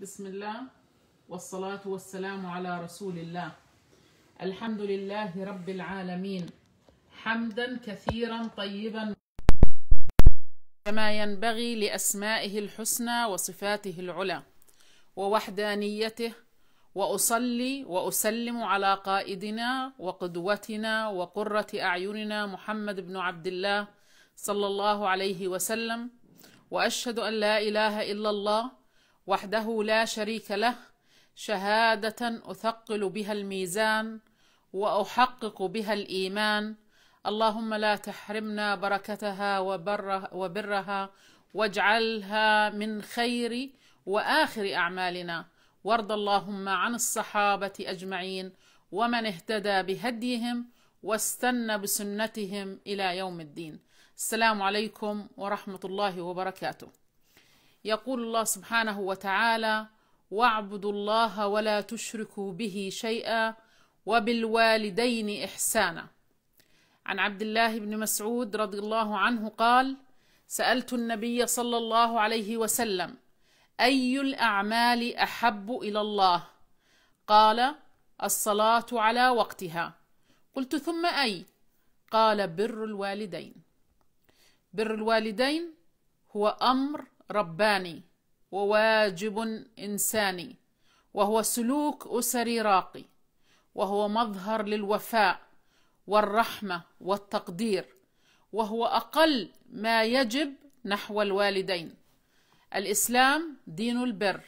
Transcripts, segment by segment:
بسم الله والصلاة والسلام على رسول الله الحمد لله رب العالمين حمدا كثيرا طيبا كما ينبغي لأسمائه الحسنى وصفاته العلى ووحدانيته وأصلي وأسلم على قائدنا وقدوتنا وقرة أعيننا محمد بن عبد الله صلى الله عليه وسلم وأشهد أن لا إله إلا الله وحده لا شريك له شهاده اثقل بها الميزان واحقق بها الايمان اللهم لا تحرمنا بركتها وبرها واجعلها من خير واخر اعمالنا وارض اللهم عن الصحابه اجمعين ومن اهتدى بهديهم واستنى بسنتهم الى يوم الدين السلام عليكم ورحمه الله وبركاته يقول الله سبحانه وتعالى واعبدوا الله ولا تشركوا به شيئا وبالوالدين احسانا عن عبد الله بن مسعود رضي الله عنه قال سالت النبي صلى الله عليه وسلم اي الاعمال احب الى الله قال الصلاه على وقتها قلت ثم اي قال بر الوالدين بر الوالدين هو امر رباني وواجب انساني وهو سلوك اسري راقي وهو مظهر للوفاء والرحمه والتقدير وهو اقل ما يجب نحو الوالدين الاسلام دين البر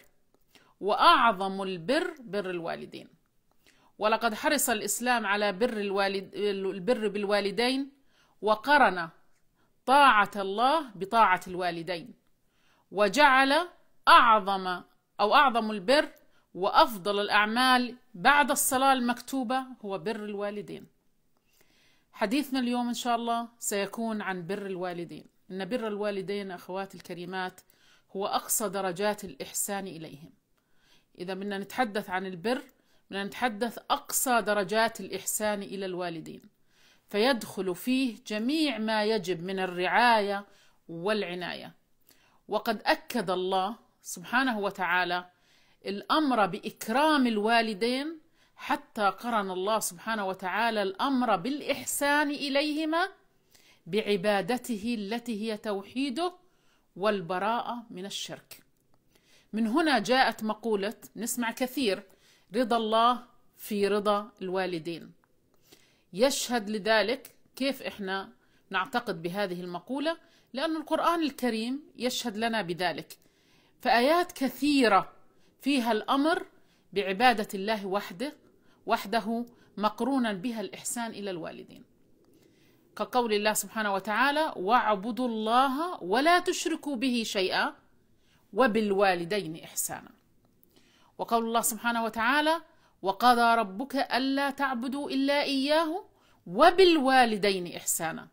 واعظم البر بر الوالدين ولقد حرص الاسلام على بر الوالد البر بالوالدين وقرن طاعه الله بطاعه الوالدين وجعل اعظم او اعظم البر وافضل الاعمال بعد الصلاه المكتوبه هو بر الوالدين. حديثنا اليوم ان شاء الله سيكون عن بر الوالدين، ان بر الوالدين اخواتي الكريمات هو اقصى درجات الاحسان اليهم. اذا بدنا نتحدث عن البر بدنا نتحدث اقصى درجات الاحسان الى الوالدين. فيدخل فيه جميع ما يجب من الرعايه والعنايه. وقد اكد الله سبحانه وتعالى الامر باكرام الوالدين حتى قرن الله سبحانه وتعالى الامر بالاحسان اليهما بعبادته التي هي توحيده والبراءه من الشرك من هنا جاءت مقوله نسمع كثير رضا الله في رضا الوالدين يشهد لذلك كيف احنا نعتقد بهذه المقوله لأن القرآن الكريم يشهد لنا بذلك فآيات كثيرة فيها الأمر بعبادة الله وحده وحده مقرونا بها الإحسان إلى الوالدين كقول الله سبحانه وتعالى واعبدوا الله ولا تشركوا به شيئا وبالوالدين إحسانا وقول الله سبحانه وتعالى وقضى ربك ألا تعبدوا إلا إياه وبالوالدين إحسانا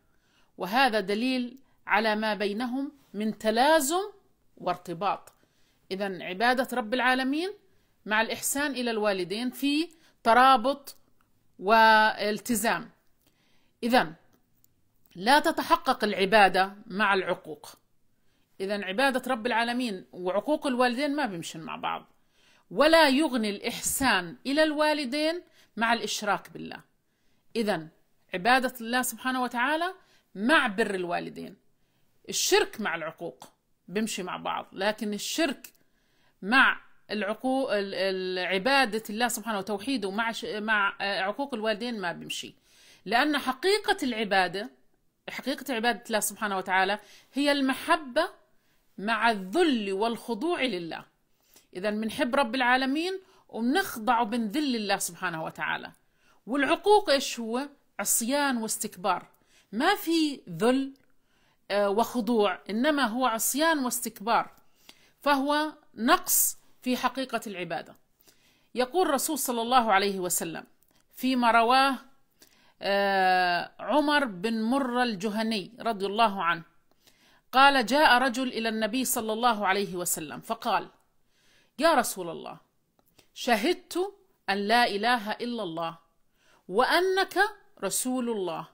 وهذا دليل على ما بينهم من تلازم وارتباط اذا عباده رب العالمين مع الاحسان الى الوالدين في ترابط والتزام اذا لا تتحقق العباده مع العقوق اذا عباده رب العالمين وعقوق الوالدين ما بيمشن مع بعض ولا يغني الاحسان الى الوالدين مع الاشراك بالله اذا عباده الله سبحانه وتعالى مع بر الوالدين الشرك مع العقوق بيمشي مع بعض لكن الشرك مع العقوق عبادة الله سبحانه وتوحيده مع مع عقوق الوالدين ما بيمشي لأن حقيقة العبادة حقيقة عبادة الله سبحانه وتعالى هي المحبة مع الذل والخضوع لله إذا بنحب رب العالمين وبنخضع وبنذل الله سبحانه وتعالى والعقوق إيش هو عصيان واستكبار ما في ذل آه، وخضوع انما هو عصيان واستكبار فهو نقص في حقيقه العباده يقول الرسول صلى الله عليه وسلم فيما رواه آه، عمر بن مره الجهني رضي الله عنه قال جاء رجل الى النبي صلى الله عليه وسلم فقال يا رسول الله شهدت ان لا اله الا الله وانك رسول الله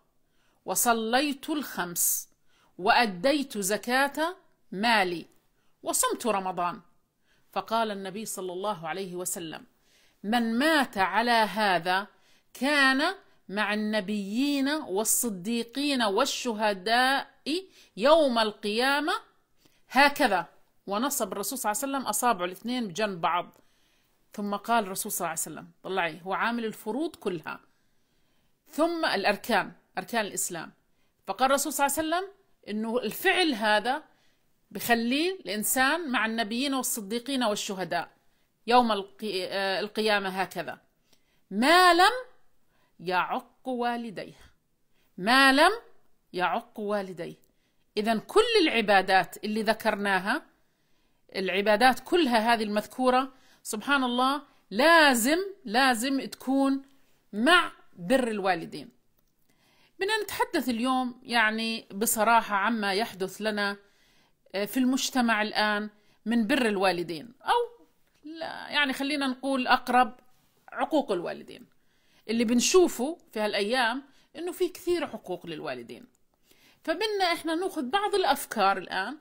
وصليت الخمس واديت زكاه مالي وصمت رمضان فقال النبي صلى الله عليه وسلم من مات على هذا كان مع النبيين والصديقين والشهداء يوم القيامه هكذا ونصب الرسول صلى الله عليه وسلم اصابعه الاثنين بجنب بعض ثم قال الرسول صلى الله عليه وسلم طلعي هو عامل الفروض كلها ثم الاركان اركان الاسلام فقال الرسول صلى الله عليه وسلم انه الفعل هذا بخليه الانسان مع النبيين والصديقين والشهداء يوم آه، القيامه هكذا ما لم يعق والديه ما لم يعق والديه اذا كل العبادات اللي ذكرناها العبادات كلها هذه المذكوره سبحان الله لازم لازم تكون مع بر الوالدين بدنا نتحدث اليوم يعني بصراحة عما يحدث لنا آه، في المجتمع الآن من بر الوالدين أو لا يعني خلينا نقول أقرب عقوق الوالدين اللي بنشوفه في هالأيام إنه في كثير حقوق للوالدين فبدنا إحنا ناخذ بعض الأفكار الآن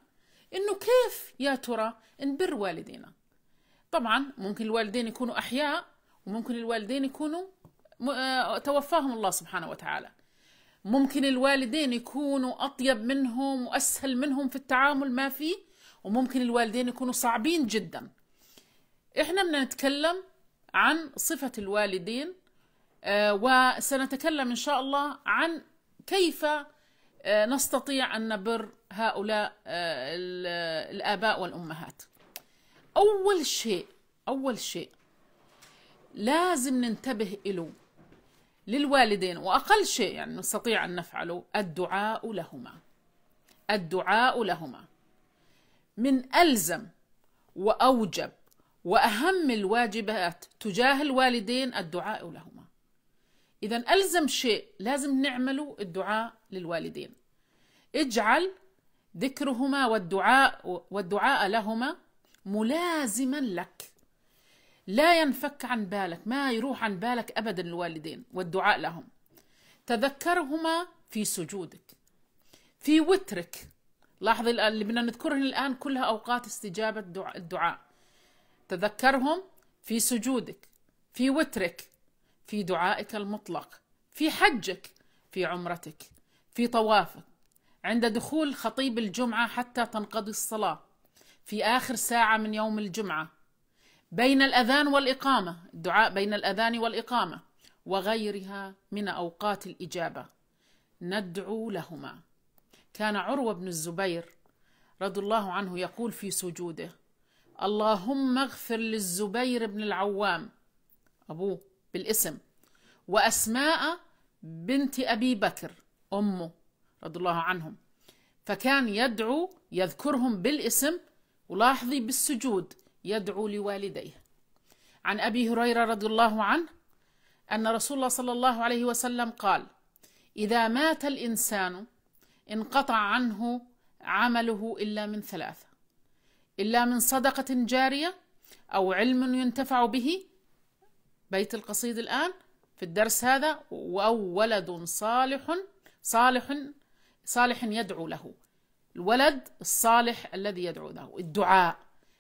إنه كيف يا ترى نبر والدينا طبعا ممكن الوالدين يكونوا أحياء وممكن الوالدين يكونوا آه، توفاهم الله سبحانه وتعالى ممكن الوالدين يكونوا أطيب منهم وأسهل منهم في التعامل ما في وممكن الوالدين يكونوا صعبين جدا إحنا بدنا نتكلم عن صفة الوالدين آه، وسنتكلم إن شاء الله عن كيف آه، نستطيع أن نبر هؤلاء آه، الآباء والأمهات أول شيء أول شيء لازم ننتبه إله للوالدين واقل شيء يعني نستطيع ان نفعله الدعاء لهما. الدعاء لهما من الزم واوجب واهم الواجبات تجاه الوالدين الدعاء لهما. اذا الزم شيء لازم نعمله الدعاء للوالدين. اجعل ذكرهما والدعاء والدعاء لهما ملازما لك لا ينفك عن بالك ما يروح عن بالك أبدا الوالدين والدعاء لهم تذكرهما في سجودك في وترك لاحظ اللي بدنا نذكرهم الآن كلها أوقات استجابة الدعاء تذكرهم في سجودك في وترك في دعائك المطلق في حجك في عمرتك في طوافك عند دخول خطيب الجمعة حتى تنقضي الصلاة في آخر ساعة من يوم الجمعة بين الأذان والإقامة الدعاء بين الأذان والإقامة وغيرها من أوقات الإجابة ندعو لهما كان عروة بن الزبير رضي الله عنه يقول في سجوده اللهم اغفر للزبير بن العوام أبوه بالاسم وأسماء بنت أبي بكر أمه رضي الله عنهم فكان يدعو يذكرهم بالاسم ولاحظي بالسجود يدعو لوالديه عن ابي هريره رضي الله عنه ان رسول الله صلى الله عليه وسلم قال اذا مات الانسان انقطع عنه عمله الا من ثلاثه الا من صدقه جاريه او علم ينتفع به بيت القصيد الان في الدرس هذا او ولد صالح صالح صالح يدعو له الولد الصالح الذي يدعو له الدعاء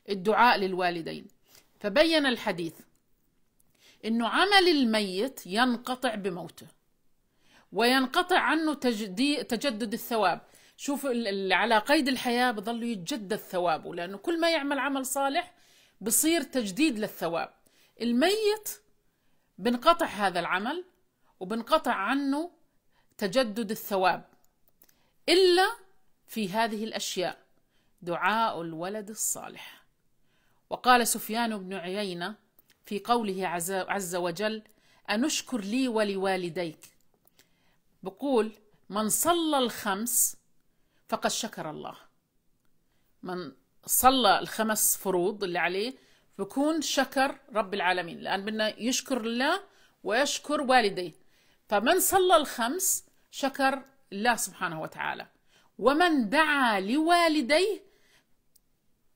الدعاء للوالدين فبين الحديث انه عمل الميت ينقطع بموته وينقطع عنه تجدد الثواب شوف على قيد الحياه بضل يتجدد ثوابه لانه كل ما يعمل عمل صالح بصير تجديد للثواب الميت بنقطع هذا العمل وبنقطع عنه تجدد الثواب الا في هذه الاشياء دعاء الولد الصالح وقال سفيان بن عيينة في قوله عز وجل أنشكر لي ولوالديك بقول من صلى الخمس فقد شكر الله من صلى الخمس فروض اللي عليه بكون شكر رب العالمين لأن بدنا يشكر الله ويشكر والديه فمن صلى الخمس شكر الله سبحانه وتعالى ومن دعا لوالديه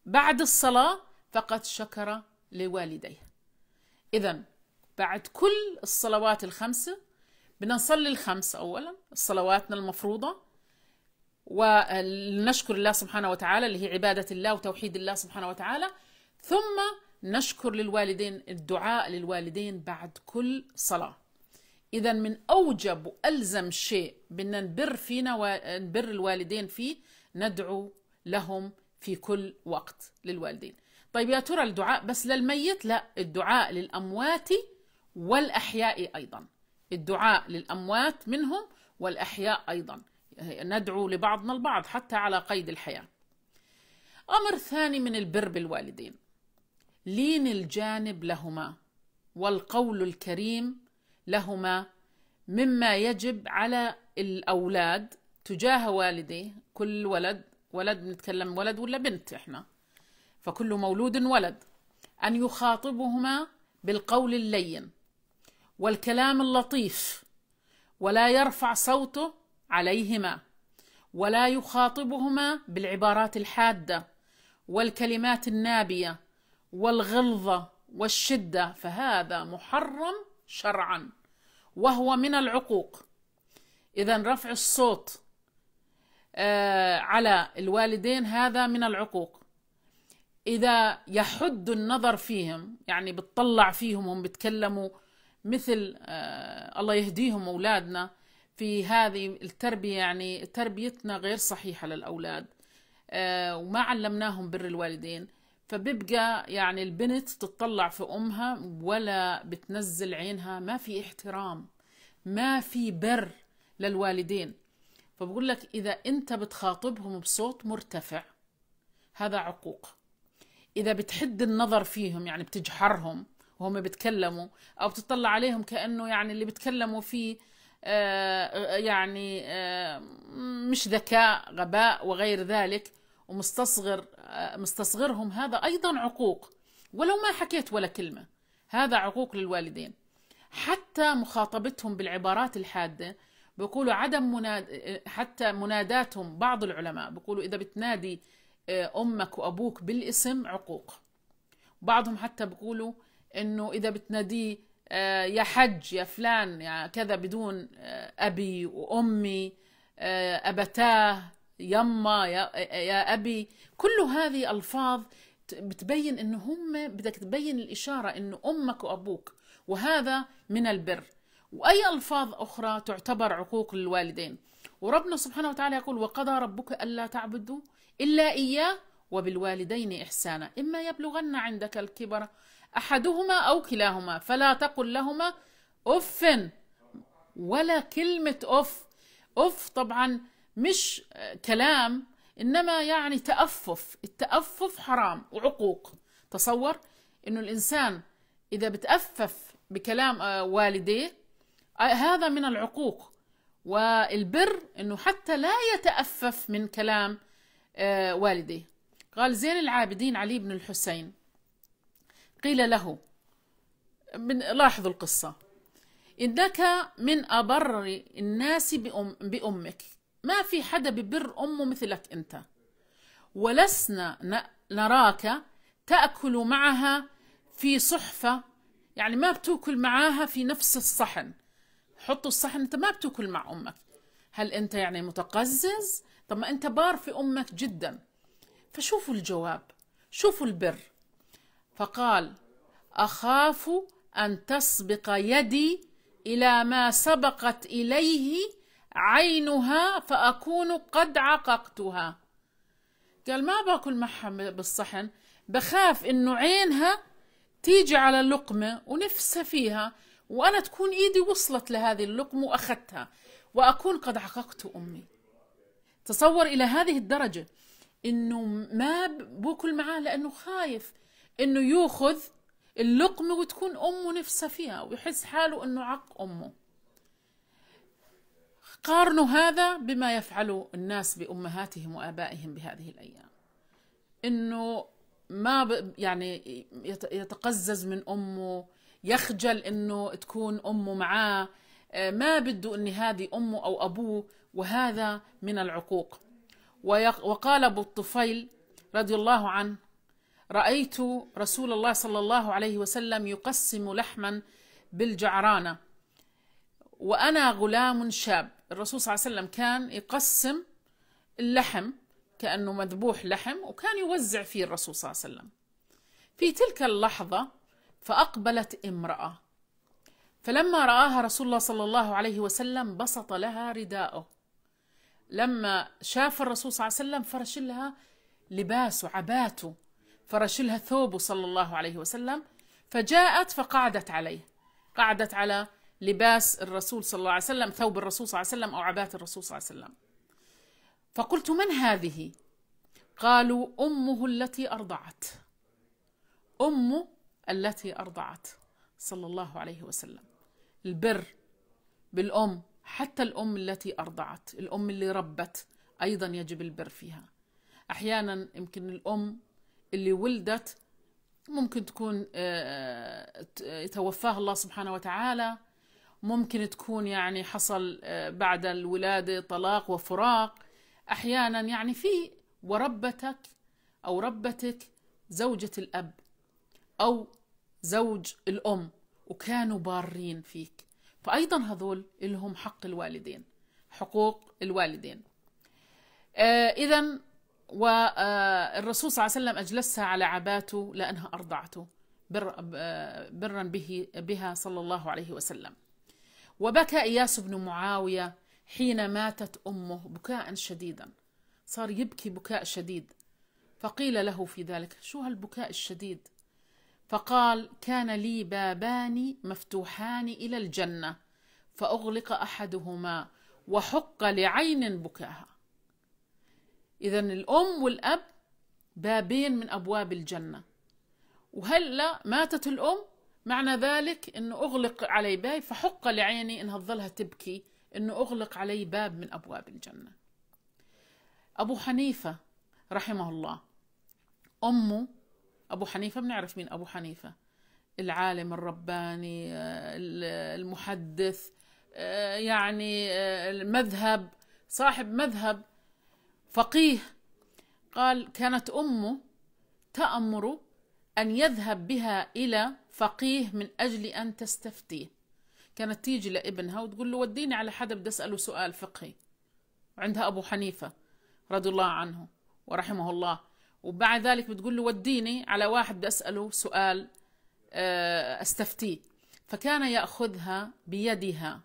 بعد الصلاة فقد شكر لوالديه إذا بعد كل الصلوات الخمسة بدنا نصلي الخمس أولا صلواتنا المفروضة ونشكر الله سبحانه وتعالى اللي هي عبادة الله وتوحيد الله سبحانه وتعالى ثم نشكر للوالدين الدعاء للوالدين بعد كل صلاة إذا من أوجب وألزم شيء بدنا نبر فينا ونبر الوالدين فيه ندعو لهم في كل وقت للوالدين طيب يا ترى الدعاء بس للميت لا الدعاء للأموات والأحياء أيضا الدعاء للأموات منهم والأحياء أيضا ندعو لبعضنا البعض حتى على قيد الحياة أمر ثاني من البر بالوالدين لين الجانب لهما والقول الكريم لهما مما يجب على الأولاد تجاه والديه كل ولد ولد بنتكلم ولد ولا بنت احنا فكل مولود ولد ان يخاطبهما بالقول اللين والكلام اللطيف ولا يرفع صوته عليهما ولا يخاطبهما بالعبارات الحاده والكلمات النابيه والغلظه والشده فهذا محرم شرعا وهو من العقوق اذا رفع الصوت آه، على الوالدين هذا من العقوق إذا يحد النظر فيهم يعني بتطلع فيهم هم بيتكلموا مثل آه الله يهديهم أولادنا في هذه التربية يعني تربيتنا غير صحيحة للأولاد آه وما علمناهم بر الوالدين فبيبقى يعني البنت تتطلع في أمها ولا بتنزل عينها ما في احترام ما في بر للوالدين فبقول لك إذا أنت بتخاطبهم بصوت مرتفع هذا عقوق اذا بتحد النظر فيهم يعني بتجحرهم وهم بيتكلموا او بتطلع عليهم كانه يعني اللي بيتكلموا فيه آه يعني آه مش ذكاء غباء وغير ذلك ومستصغر آه مستصغرهم هذا ايضا عقوق ولو ما حكيت ولا كلمه هذا عقوق للوالدين حتى مخاطبتهم بالعبارات الحاده بيقولوا عدم مناد حتى مناداتهم بعض العلماء بيقولوا اذا بتنادي آه، امك وابوك بالاسم عقوق بعضهم حتى بيقولوا انه اذا بتناديه آه، يا حج يا فلان يا كذا بدون آه، ابي وامي ابتاه يما يا, يا ابي كل هذه الفاظ بتبين انه هم بدك تبين الاشاره انه امك وابوك وهذا من البر واي الفاظ اخرى تعتبر عقوق للوالدين وربنا سبحانه وتعالى يقول وقضى ربك ألا تعبدوا إلا إياه وبالوالدين إحسانا إما يبلغن عندك الكبر أحدهما أو كلاهما فلا تقل لهما أف ولا كلمة أف أف طبعا مش كلام إنما يعني تأفف التأفف حرام وعقوق تصور إنه الإنسان إذا بتأفف بكلام آه، والديه آه، هذا من العقوق والبر انه حتى لا يتأفف من كلام آه، والديه قال زين العابدين علي بن الحسين قيل له من لاحظوا القصة إنك من أبر الناس بأم بأمك ما في حدا ببر أمه مثلك أنت ولسنا نراك تأكل معها في صحفة يعني ما بتوكل معاها في نفس الصحن حطوا الصحن انت ما بتاكل مع امك هل انت يعني متقزز طب ما انت بار في امك جدا فشوفوا الجواب شوفوا البر فقال اخاف ان تسبق يدي الى ما سبقت اليه عينها فاكون قد عققتها قال ما باكل معها بالصحن بخاف انه عينها تيجي على اللقمه ونفسها فيها وأنا تكون إيدي وصلت لهذه اللقمة وأخذتها وأكون قد عققت أمي تصور إلى هذه الدرجة إنه ما بوكل معاه لأنه خايف إنه يأخذ اللقمة وتكون أمه نفسها فيها ويحس حاله إنه عق أمه قارنوا هذا بما يفعله الناس بأمهاتهم وآبائهم بهذه الأيام إنه ما يعني يتقزز من أمه يخجل انه تكون امه معاه آه، ما بده ان هذه امه او ابوه وهذا من العقوق وقال ابو الطفيل رضي الله عنه رايت رسول الله صلى الله عليه وسلم يقسم لحما بالجعرانه وانا غلام شاب الرسول صلى الله عليه وسلم كان يقسم اللحم كانه مذبوح لحم وكان يوزع فيه الرسول صلى الله عليه وسلم في تلك اللحظه فأقبلت امرأة فلما رآها رسول الله صلى الله عليه وسلم بسط لها رداءه لما شاف الرسول صلى الله عليه وسلم فرش لها لباسه عباته فرش لها ثوبه صلى الله عليه وسلم فجاءت فقعدت عليه قعدت على لباس الرسول صلى الله عليه وسلم ثوب الرسول صلى الله عليه وسلم أو عبات الرسول صلى الله عليه وسلم فقلت من هذه قالوا أمه التي أرضعت أمه التي أرضعت صلى الله عليه وسلم البر بالأم حتى الأم التي أرضعت الأم اللي ربت أيضا يجب البر فيها أحيانا يمكن الأم اللي ولدت ممكن تكون آه، توفاها الله سبحانه وتعالى ممكن تكون يعني حصل آه، بعد الولادة طلاق وفراق أحيانا يعني في وربتك أو ربتك زوجة الأب أو زوج الأم وكانوا بارين فيك فأيضا هذول لهم حق الوالدين حقوق الوالدين آه إذا والرسول آه، صلى الله عليه وسلم أجلسها على عباته لأنها أرضعته بر آه، برا به بها صلى الله عليه وسلم وبكى إياس بن معاوية حين ماتت أمه بكاء شديدا صار يبكي بكاء شديد فقيل له في ذلك شو هالبكاء الشديد فقال كان لي بابان مفتوحان الى الجنه فاغلق احدهما وحق لعين بكاها اذا الام والاب بابين من ابواب الجنه وهلا ماتت الام معنى ذلك انه اغلق علي باب فحق لعيني انها تظلها تبكي انه اغلق علي باب من ابواب الجنه ابو حنيفه رحمه الله امه أبو حنيفة بنعرف مين أبو حنيفة العالم الرباني آه، المحدث آه، يعني آه، المذهب صاحب مذهب فقيه قال كانت أمه تأمر أن يذهب بها إلى فقيه من أجل أن تستفتيه كانت تيجي لابنها وتقول له وديني على حدا بدي أسأله سؤال فقهي عندها أبو حنيفة رضي الله عنه ورحمه الله وبعد ذلك بتقول له وديني على واحد بدي اساله سؤال آه، استفتيه فكان ياخذها بيدها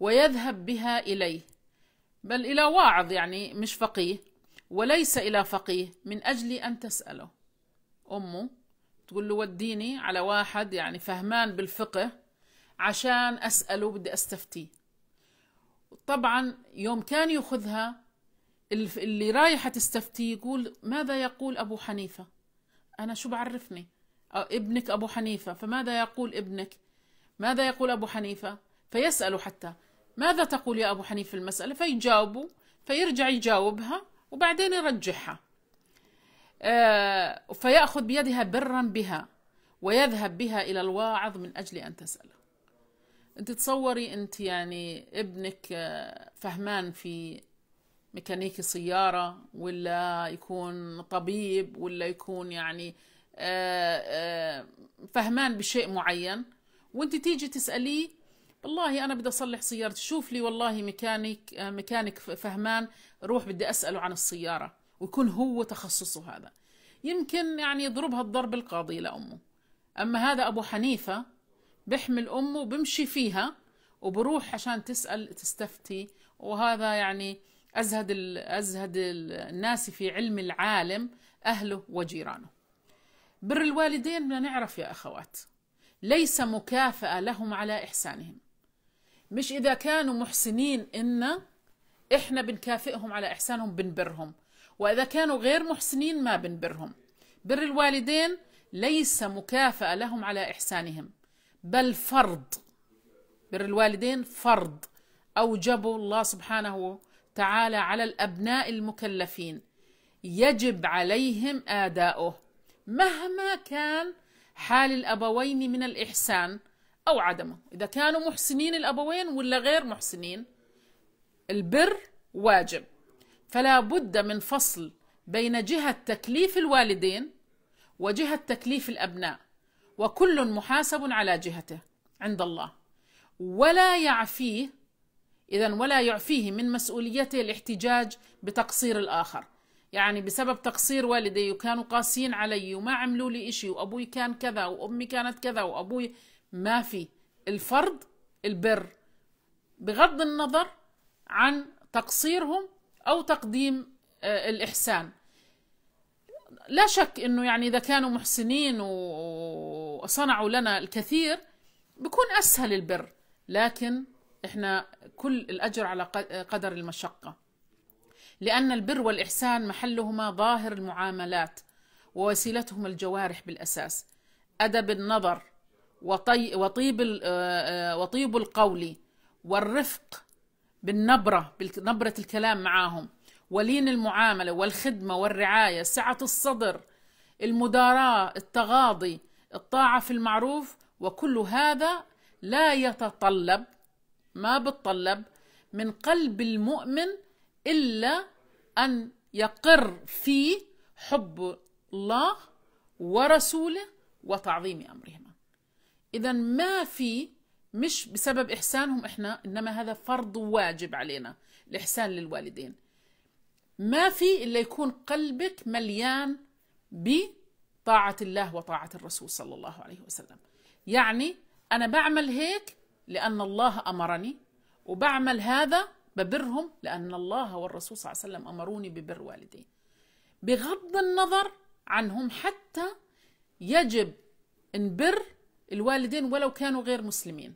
ويذهب بها اليه بل الى واعظ يعني مش فقيه وليس الى فقيه من اجل ان تساله امه تقول له وديني على واحد يعني فهمان بالفقه عشان اساله بدي استفتيه طبعا يوم كان ياخذها اللي رايحة تستفتي يقول ماذا يقول أبو حنيفة أنا شو بعرفني ابنك أبو حنيفة فماذا يقول ابنك ماذا يقول أبو حنيفة فيسأل حتى ماذا تقول يا أبو حنيفة المسألة فيجاوبوا فيرجع يجاوبها وبعدين يرجعها آه، فيأخذ بيدها برا بها ويذهب بها إلى الواعظ من أجل أن تسأله أنت تصوري أنت يعني ابنك آه، فهمان في ميكانيكي سيارة ولا يكون طبيب ولا يكون يعني آه، آه، فهمان بشيء معين وانت تيجي تسأليه والله انا بدي اصلح سيارتي شوف لي والله ميكانيك آه، ميكانيك فهمان روح بدي اساله عن السياره ويكون هو تخصصه هذا يمكن يعني يضربها الضرب القاضي لامه اما هذا ابو حنيفه بحمل امه وبمشي فيها وبروح عشان تسال تستفتي وهذا يعني أزهد, أزهد الناس في علم العالم أهله وجيرانه بر الوالدين بدنا نعرف يا أخوات ليس مكافأة لهم على إحسانهم مش إذا كانوا محسنين إن إحنا بنكافئهم على إحسانهم بنبرهم وإذا كانوا غير محسنين ما بنبرهم بر الوالدين ليس مكافأة لهم على إحسانهم بل فرض بر الوالدين فرض أوجبه الله سبحانه تعالى على الابناء المكلفين يجب عليهم اداؤه مهما كان حال الابوين من الاحسان او عدمه اذا كانوا محسنين الابوين ولا غير محسنين البر واجب فلا بد من فصل بين جهه تكليف الوالدين وجهه تكليف الابناء وكل محاسب على جهته عند الله ولا يعفيه إذا ولا يعفيه من مسؤوليته الاحتجاج بتقصير الآخر يعني بسبب تقصير والدي وكانوا قاسيين علي وما عملوا لي إشي وأبوي كان كذا وأمي كانت كذا وأبوي ما في الفرض البر بغض النظر عن تقصيرهم أو تقديم آه، الإحسان لا شك انه يعني اذا كانوا محسنين وصنعوا لنا الكثير بكون اسهل البر لكن احنا كل الاجر على قدر المشقه لان البر والاحسان محلهما ظاهر المعاملات ووسيلتهما الجوارح بالاساس ادب النظر وطي وطيب آه، آه، وطيب القول والرفق بالنبره بنبره الكلام معاهم ولين المعامله والخدمه والرعايه سعه الصدر المداراه التغاضي الطاعه في المعروف وكل هذا لا يتطلب ما بتطلب من قلب المؤمن إلا أن يقر في حب الله ورسوله وتعظيم أمرهما إذا ما في مش بسبب إحسانهم إحنا إنما هذا فرض واجب علينا الإحسان للوالدين ما في إلا يكون قلبك مليان بطاعة الله وطاعة الرسول صلى الله عليه وسلم يعني أنا بعمل هيك لأن الله أمرني وبعمل هذا ببرهم لأن الله والرسول صلى الله عليه وسلم أمروني ببر والدي بغض النظر عنهم حتى يجب نبر الوالدين ولو كانوا غير مسلمين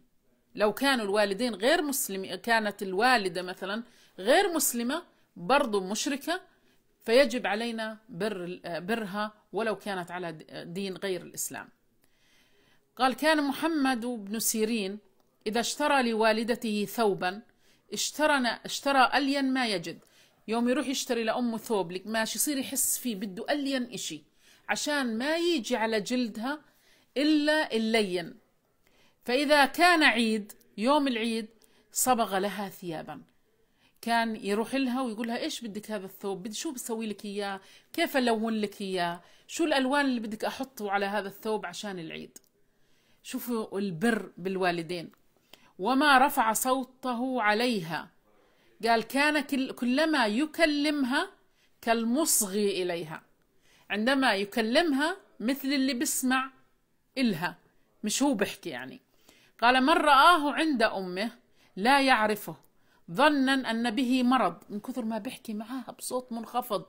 لو كانوا الوالدين غير مسلمين كانت الوالدة مثلا غير مسلمة برضو مشركة فيجب علينا بر برها ولو كانت على دين غير الإسلام قال كان محمد بن سيرين إذا اشترى لوالدته ثوبا اشترى اشترى ألين ما يجد يوم يروح يشتري لأمه ثوب لك ماشي يصير يحس فيه بده ألين إشي عشان ما يجي على جلدها إلا اللين فإذا كان عيد يوم العيد صبغ لها ثيابا كان يروح لها ويقول لها ايش بدك هذا الثوب بدي شو بسوي لك اياه كيف الون لك اياه شو الالوان اللي بدك احطه على هذا الثوب عشان العيد شوفوا البر بالوالدين وما رفع صوته عليها قال كان كلما يكلمها كالمصغي إليها عندما يكلمها مثل اللي بسمع إلها مش هو بحكي يعني قال من رآه عند أمه لا يعرفه ظنا أن به مرض من كثر ما بحكي معها بصوت منخفض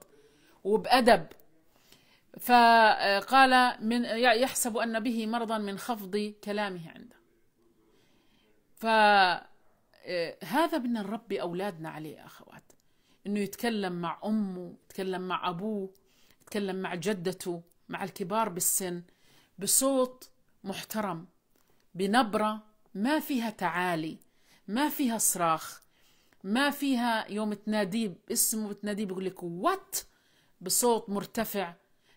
وبأدب فقال من يحسب أن به مرضا من خفض كلامه عنده فهذا آه، بدنا نربي أولادنا عليه أخوات إنه يتكلم مع أمه يتكلم مع أبوه يتكلم مع جدته مع الكبار بالسن بصوت محترم بنبرة ما فيها تعالي ما فيها صراخ ما فيها يوم تناديه باسمه تناديه بيقول لك وات بصوت مرتفع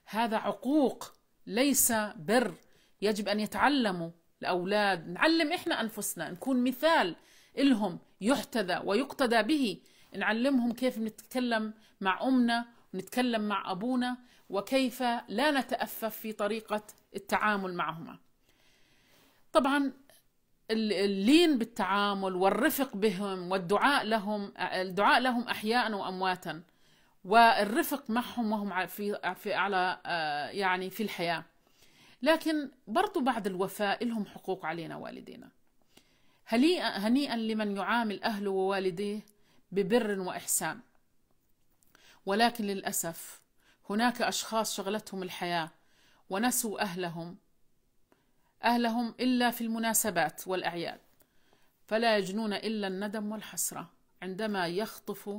هذا عقوق ليس بر يجب ان يتعلموا الأولاد نعلم إحنا أنفسنا نكون مثال إلهم يحتذى ويقتدى به نعلمهم كيف نتكلم مع أمنا ونتكلم مع أبونا وكيف لا نتأفف في طريقة التعامل معهما طبعا اللين بالتعامل والرفق بهم والدعاء لهم الدعاء لهم أحياء وأمواتا والرفق معهم وهم في, في أعلى آه، يعني في الحياة لكن برضو بعد الوفاة لهم حقوق علينا والدينا هنيئا, هنيئا لمن يعامل أهله ووالديه ببر وإحسان ولكن للأسف هناك أشخاص شغلتهم الحياة ونسوا أهلهم أهلهم إلا في المناسبات والأعياد فلا يجنون إلا الندم والحسرة عندما يخطف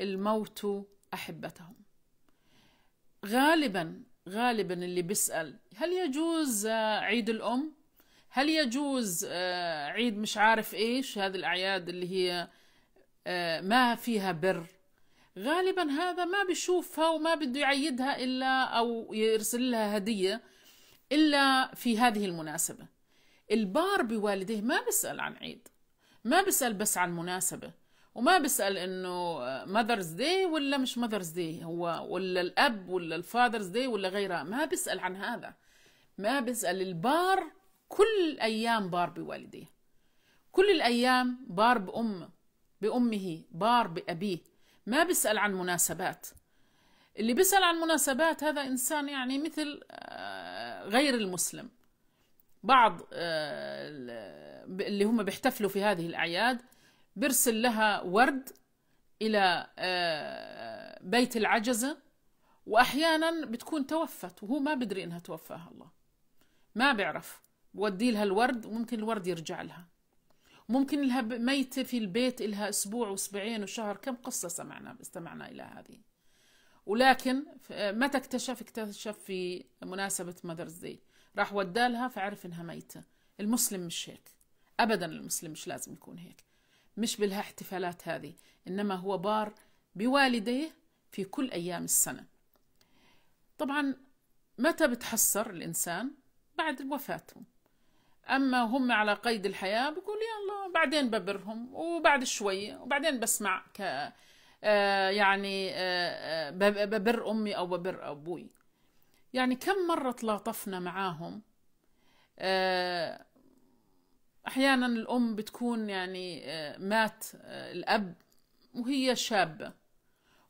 الموت أحبتهم غالبا غالبا اللي بيسأل هل يجوز آه، عيد الأم؟ هل يجوز آه، عيد مش عارف إيش هذه الأعياد اللي هي آه، ما فيها بر غالبا هذا ما بيشوفها وما بده يعيدها إلا أو يرسل لها هدية إلا في هذه المناسبة البار بوالديه ما بيسأل عن عيد ما بيسأل بس عن مناسبة وما بسال انه ماذرز داي ولا مش ماذرز داي هو ولا الاب ولا الفاذرز داي ولا غيرها ما بسال عن هذا ما بسال البار كل الايام بار بوالديه كل الايام بار بامه بامه بار بابيه ما بسال عن مناسبات اللي بيسال عن مناسبات هذا انسان يعني مثل آه، غير المسلم بعض آه، اللي هم بيحتفلوا في هذه الاعياد برسل لها ورد إلى آه، بيت العجزة وأحيانا بتكون توفت وهو ما بدري إنها توفاها الله ما بيعرف بودي لها الورد وممكن الورد يرجع لها ممكن لها ميتة في البيت لها أسبوع وأسبوعين وشهر كم قصة سمعنا استمعنا إلى هذه ولكن آه، متى اكتشف اكتشف في مناسبة مدرس دي راح ودالها فعرف إنها ميتة المسلم مش هيك أبدا المسلم مش لازم يكون هيك مش احتفالات هذه إنما هو بار بوالديه في كل أيام السنة طبعا متى بتحصر الإنسان بعد وفاتهم أما هم على قيد الحياة بيقول يلا بعدين ببرهم وبعد شوية وبعدين بسمع ك آه، يعني آه، آه، ببر أمي أو ببر أبوي يعني كم مرة تلاطفنا معاهم احيانا الام بتكون يعني آه، مات آه، الاب وهي شابه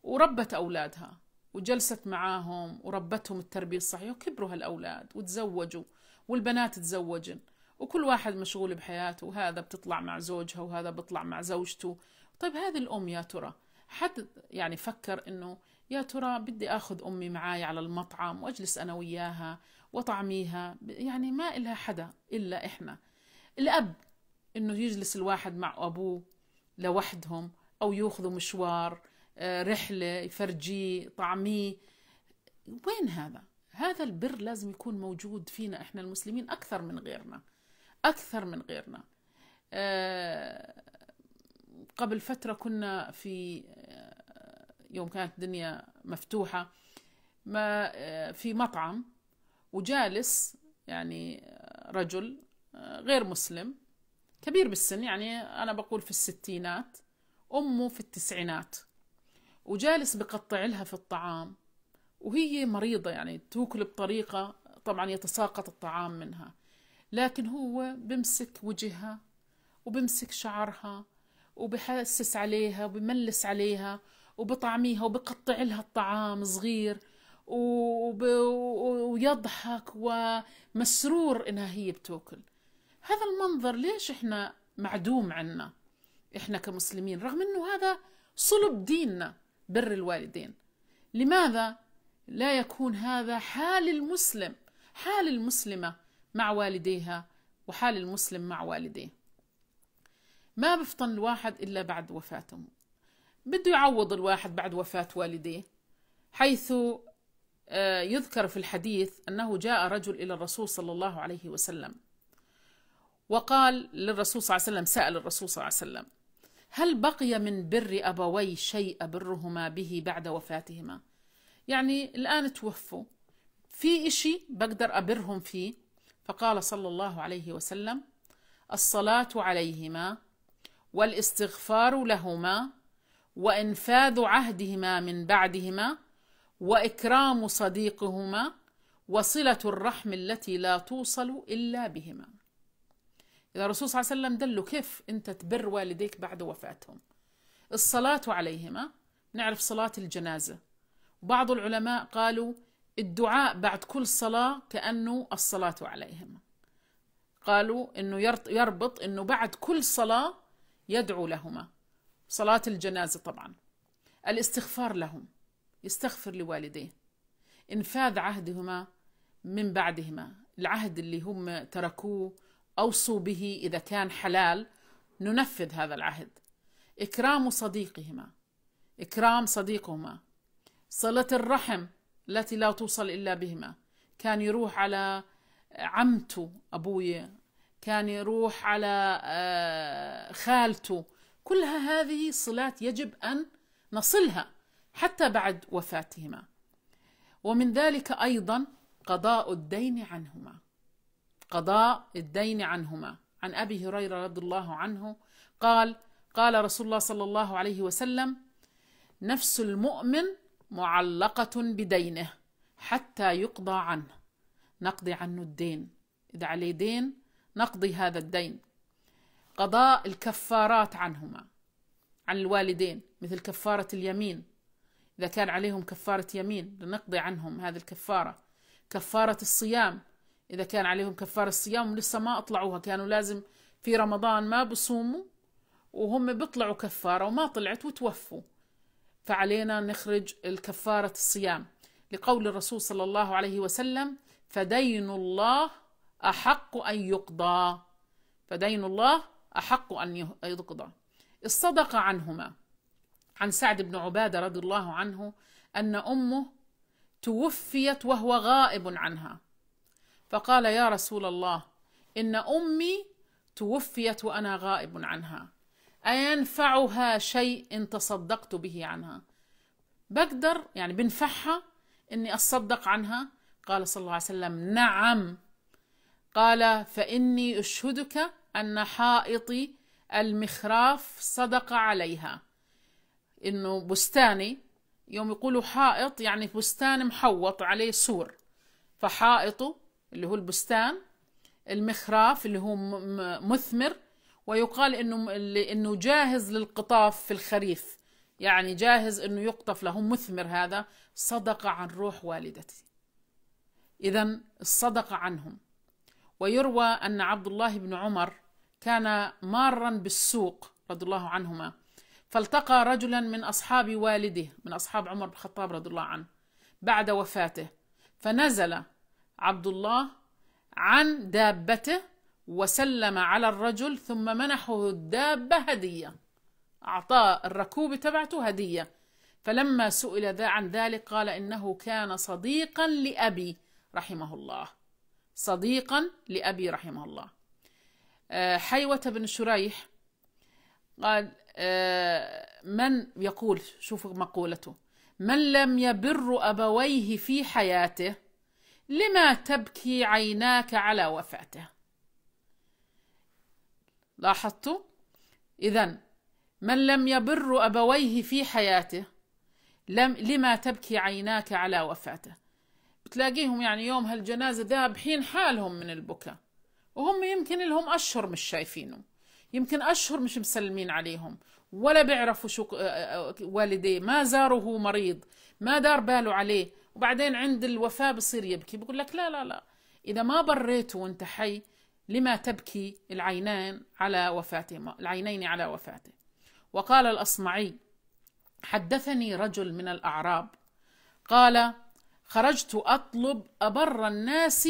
وربت اولادها وجلست معاهم وربتهم التربيه الصحيحه وكبروا هالاولاد وتزوجوا والبنات تزوجن وكل واحد مشغول بحياته وهذا بتطلع مع زوجها وهذا بيطلع مع زوجته طيب هذه الام يا ترى حد يعني فكر انه يا ترى بدي اخذ امي معاي على المطعم واجلس انا وياها وطعميها يعني ما إلها حدا الا احنا الأب إنه يجلس الواحد مع أبوه لوحدهم أو يأخذوا مشوار آه، رحلة يفرجيه طعميه وين هذا؟ هذا البر لازم يكون موجود فينا إحنا المسلمين أكثر من غيرنا أكثر من غيرنا آه، قبل فترة كنا في آه، يوم كانت الدنيا مفتوحة ما في مطعم وجالس يعني رجل غير مسلم كبير بالسن يعني أنا بقول في الستينات أمه في التسعينات وجالس بقطع لها في الطعام وهي مريضة يعني توكل بطريقة طبعا يتساقط الطعام منها لكن هو بمسك وجهها وبمسك شعرها وبحسس عليها وبملس عليها وبطعميها وبقطع لها الطعام صغير وب... ويضحك ومسرور انها هي بتاكل هذا المنظر ليش احنا معدوم عنا احنا كمسلمين رغم انه هذا صلب ديننا بر الوالدين لماذا لا يكون هذا حال المسلم حال المسلمة مع والديها وحال المسلم مع والديه ما بفطن الواحد إلا بعد وفاتهم بده يعوض الواحد بعد وفاة والديه حيث آه، يذكر في الحديث أنه جاء رجل إلى الرسول صلى الله عليه وسلم وقال للرسول صلى الله عليه وسلم سأل الرسول صلى الله عليه وسلم هل بقي من بر أبوي شيء أبرهما به بعد وفاتهما يعني الآن توفوا في إشي بقدر أبرهم فيه فقال صلى الله عليه وسلم الصلاة عليهما والاستغفار لهما وإنفاذ عهدهما من بعدهما وإكرام صديقهما وصلة الرحم التي لا توصل إلا بهما إذا الرسول صلى الله عليه وسلم دله كيف أنت تبر والديك بعد وفاتهم الصلاة عليهما نعرف صلاة الجنازة بعض العلماء قالوا الدعاء بعد كل صلاة كأنه الصلاة عليهما قالوا أنه يربط أنه بعد كل صلاة يدعو لهما صلاة الجنازة طبعا الاستغفار لهم يستغفر لوالديه انفاذ عهدهما من بعدهما العهد اللي هم تركوه اوصوا به اذا كان حلال ننفذ هذا العهد اكرام صديقهما اكرام صديقهما صله الرحم التي لا توصل الا بهما كان يروح على عمته ابويا كان يروح على آه، خالته كلها هذه صلات يجب ان نصلها حتى بعد وفاتهما ومن ذلك ايضا قضاء الدين عنهما قضاء الدين عنهما عن ابي هريره رضي الله عنه قال قال رسول الله صلى الله عليه وسلم نفس المؤمن معلقه بدينه حتى يقضى عنه نقضي عنه الدين اذا عليه دين نقضي هذا الدين قضاء الكفارات عنهما عن الوالدين مثل كفاره اليمين اذا كان عليهم كفاره يمين لنقضي عنهم هذه الكفاره كفاره الصيام إذا كان عليهم كفارة الصيام لسه ما أطلعوها كانوا لازم في رمضان ما بصوموا وهم بيطلعوا كفارة وما طلعت وتوفوا فعلينا نخرج الكفارة الصيام لقول الرسول صلى الله عليه وسلم فدين الله أحق أن يقضى فدين الله أحق أن يقضى الصدقة عنهما عن سعد بن عبادة رضي الله عنه أن أمه توفيت وهو غائب عنها فقال يا رسول الله إن أمي توفيت وأنا غائب عنها أينفعها شيء إن تصدقت به عنها بقدر يعني بنفعها إني أتصدق عنها قال صلى الله عليه وسلم نعم قال فإني أشهدك أن حائطي المخراف صدق عليها إنه بستاني يوم يقولوا حائط يعني بستان محوط عليه سور فحائطه اللي هو البستان المخراف اللي هو مثمر ويقال انه انه جاهز للقطاف في الخريف يعني جاهز انه يقطف له مثمر هذا صدق عن روح والدتي اذا الصدق عنهم ويروى ان عبد الله بن عمر كان مارا بالسوق رضي الله عنهما فالتقى رجلا من اصحاب والده من اصحاب عمر بن الخطاب رضي الله عنه بعد وفاته فنزل عبد الله عن دابته وسلم على الرجل ثم منحه الدابة هدية أعطاه الركوب تبعته هدية فلما سئل ذا عن ذلك قال إنه كان صديقا لأبي رحمه الله صديقا لأبي رحمه الله آه، حيوة بن شريح قال آه، من يقول شوفوا مقولته من لم يبر أبويه في حياته لما تبكي عيناك على وفاته لاحظتوا اذا من لم يبر ابويه في حياته لم لما تبكي عيناك على وفاته بتلاقيهم يعني يوم هالجنازه ذابحين حالهم من البكاء وهم يمكن لهم اشهر مش شايفينهم يمكن اشهر مش مسلمين عليهم ولا بيعرفوا شو والديه ما زاره مريض ما دار باله عليه وبعدين عند الوفاة بصير يبكي بقول لك لا لا لا إذا ما بريته وأنت حي لما تبكي العينان على وفاته العينين على وفاته وقال الأصمعي حدثني رجل من الأعراب قال خرجت أطلب أبر الناس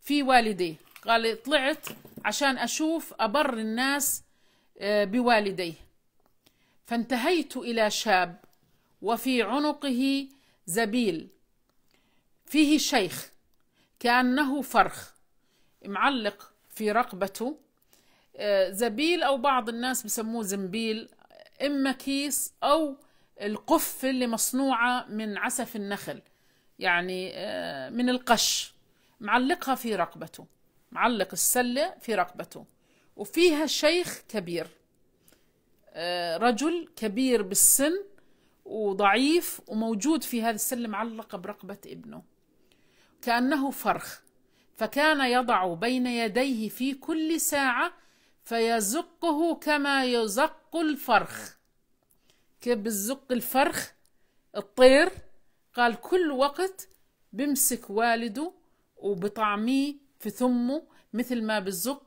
في والديه قال طلعت عشان أشوف أبر الناس آه، بوالديه فانتهيت إلى شاب وفي عنقه زبيل فيه شيخ كأنه فرخ معلق في رقبته آه، زبيل أو بعض الناس بسموه زنبيل إما كيس أو القف اللي مصنوعة من عسف النخل يعني آه، من القش معلقها في رقبته معلق السلة في رقبته وفيها شيخ كبير آه، رجل كبير بالسن وضعيف وموجود في هذا السلم علق برقبة ابنه كأنه فرخ فكان يضع بين يديه في كل ساعة فيزقه كما يزق الفرخ كيف بزق الفرخ الطير قال كل وقت بمسك والده وبطعميه في ثمه مثل ما بزق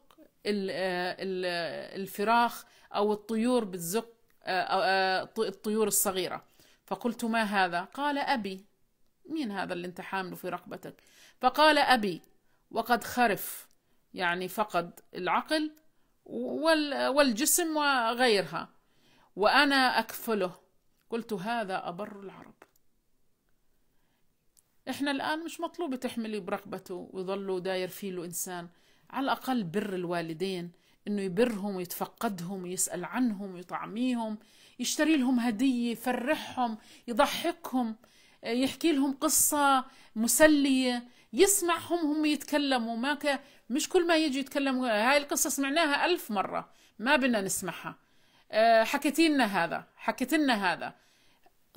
آه، آه، الفراخ او الطيور بتزق آه، الطيور الصغيره فقلت ما هذا قال أبي مين هذا اللي انت حامله في رقبتك فقال أبي وقد خرف يعني فقد العقل والجسم وغيرها وأنا أكفله قلت هذا أبر العرب احنا الآن مش مطلوب تحملي برقبته ويظلوا داير فيه له إنسان على الأقل بر الوالدين إنه يبرهم ويتفقدهم ويسأل عنهم ويطعميهم يشتري لهم هدية يفرحهم يضحكهم آه، يحكي لهم قصة مسلية يسمعهم هم يتكلموا ما ك... مش كل ما يجي يتكلموا هاي القصة سمعناها ألف مرة ما بدنا نسمعها آه، حكيتي لنا هذا حكيت لنا هذا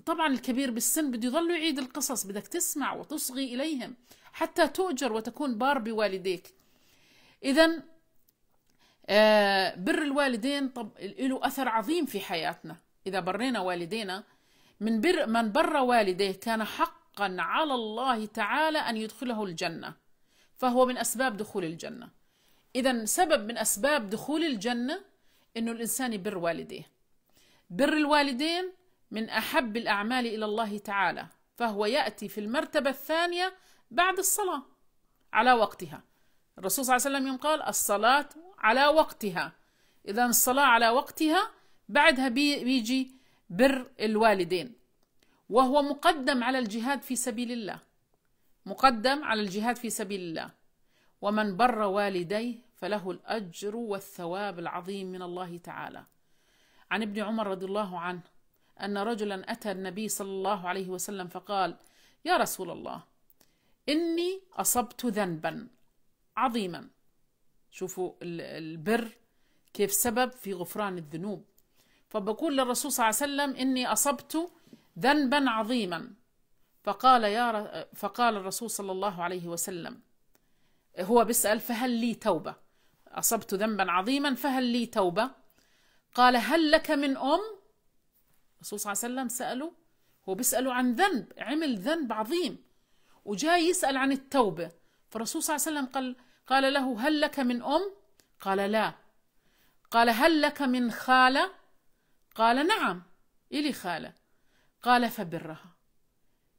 طبعا الكبير بالسن بده يضل يعيد القصص بدك تسمع وتصغي إليهم حتى تؤجر وتكون بار بوالديك إذا آه، بر الوالدين طب له أثر عظيم في حياتنا إذا برينا والدينا من بر من بر والديه كان حقا على الله تعالى أن يدخله الجنة فهو من أسباب دخول الجنة إذا سبب من أسباب دخول الجنة إنه الإنسان يبر والديه بر الوالدين من أحب الأعمال إلى الله تعالى فهو يأتي في المرتبة الثانية بعد الصلاة على وقتها الرسول صلى الله عليه وسلم يوم قال الصلاة على وقتها إذا الصلاة على وقتها بعدها بيجي بر الوالدين وهو مقدم على الجهاد في سبيل الله مقدم على الجهاد في سبيل الله ومن بر والديه فله الاجر والثواب العظيم من الله تعالى عن ابن عمر رضي الله عنه ان رجلا اتى النبي صلى الله عليه وسلم فقال يا رسول الله اني اصبت ذنبا عظيما شوفوا البر كيف سبب في غفران الذنوب فبقول للرسول صلى الله عليه وسلم إني أصبت ذنبا عظيما فقال يا ر... فقال الرسول صلى الله عليه وسلم هو بيسأل فهل لي توبة أصبت ذنبا عظيما فهل لي توبة قال هل لك من أم الرسول صلى الله عليه وسلم سأله هو بيسأله عن ذنب عمل ذنب عظيم وجاي يسأل عن التوبة فالرسول صلى الله عليه وسلم قال قال له هل لك من أم قال لا قال هل لك من خالة قال نعم إلي خالة قال فبرها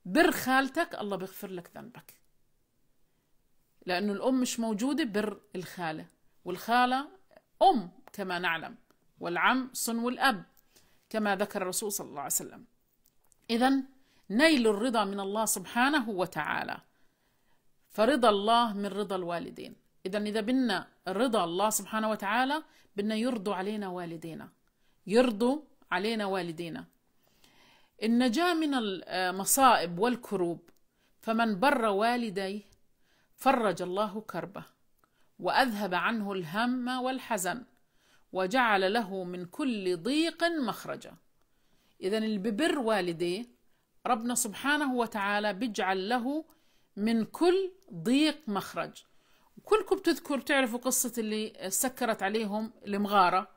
بر خالتك الله بيغفر لك ذنبك لأنه الأم مش موجودة بر الخالة والخالة أم كما نعلم والعم صنو الأب كما ذكر الرسول صلى الله عليه وسلم إذا نيل الرضا من الله سبحانه وتعالى فرضا الله من رضا الوالدين إذا إذا بدنا رضا الله سبحانه وتعالى بدنا يرضوا علينا والدينا يرضوا علينا والدينا النجاة من المصائب والكروب فمن بر والديه فرج الله كربه وأذهب عنه الهم والحزن وجعل له من كل ضيق مخرجا إذا اللي ببر والديه ربنا سبحانه وتعالى بيجعل له من كل ضيق مخرج كلكم بتذكر تعرفوا قصة اللي سكرت عليهم المغارة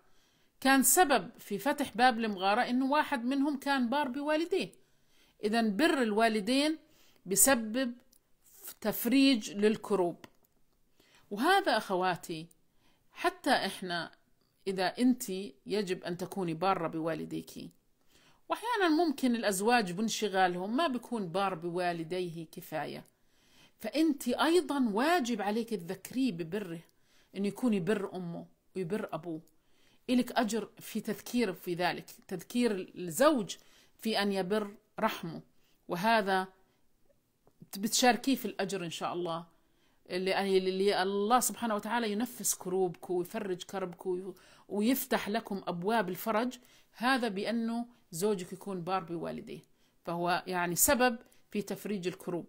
كان سبب في فتح باب المغارة إنه واحد منهم كان بار بوالديه إذا بر الوالدين بسبب تفريج للكروب وهذا أخواتي حتى إحنا إذا أنت يجب أن تكوني بارة بوالديك وأحيانا ممكن الأزواج بانشغالهم ما بيكون بار بوالديه كفاية فأنت أيضا واجب عليك تذكريه ببره أن يكون يبر أمه ويبر أبوه إلك أجر في تذكير في ذلك تذكير الزوج في أن يبر رحمه وهذا بتشاركيه في الأجر إن شاء الله اللي الله سبحانه وتعالى ينفس كروبك ويفرج كربك ويفتح لكم أبواب الفرج هذا بأنه زوجك يكون بار بوالديه فهو يعني سبب في تفريج الكروب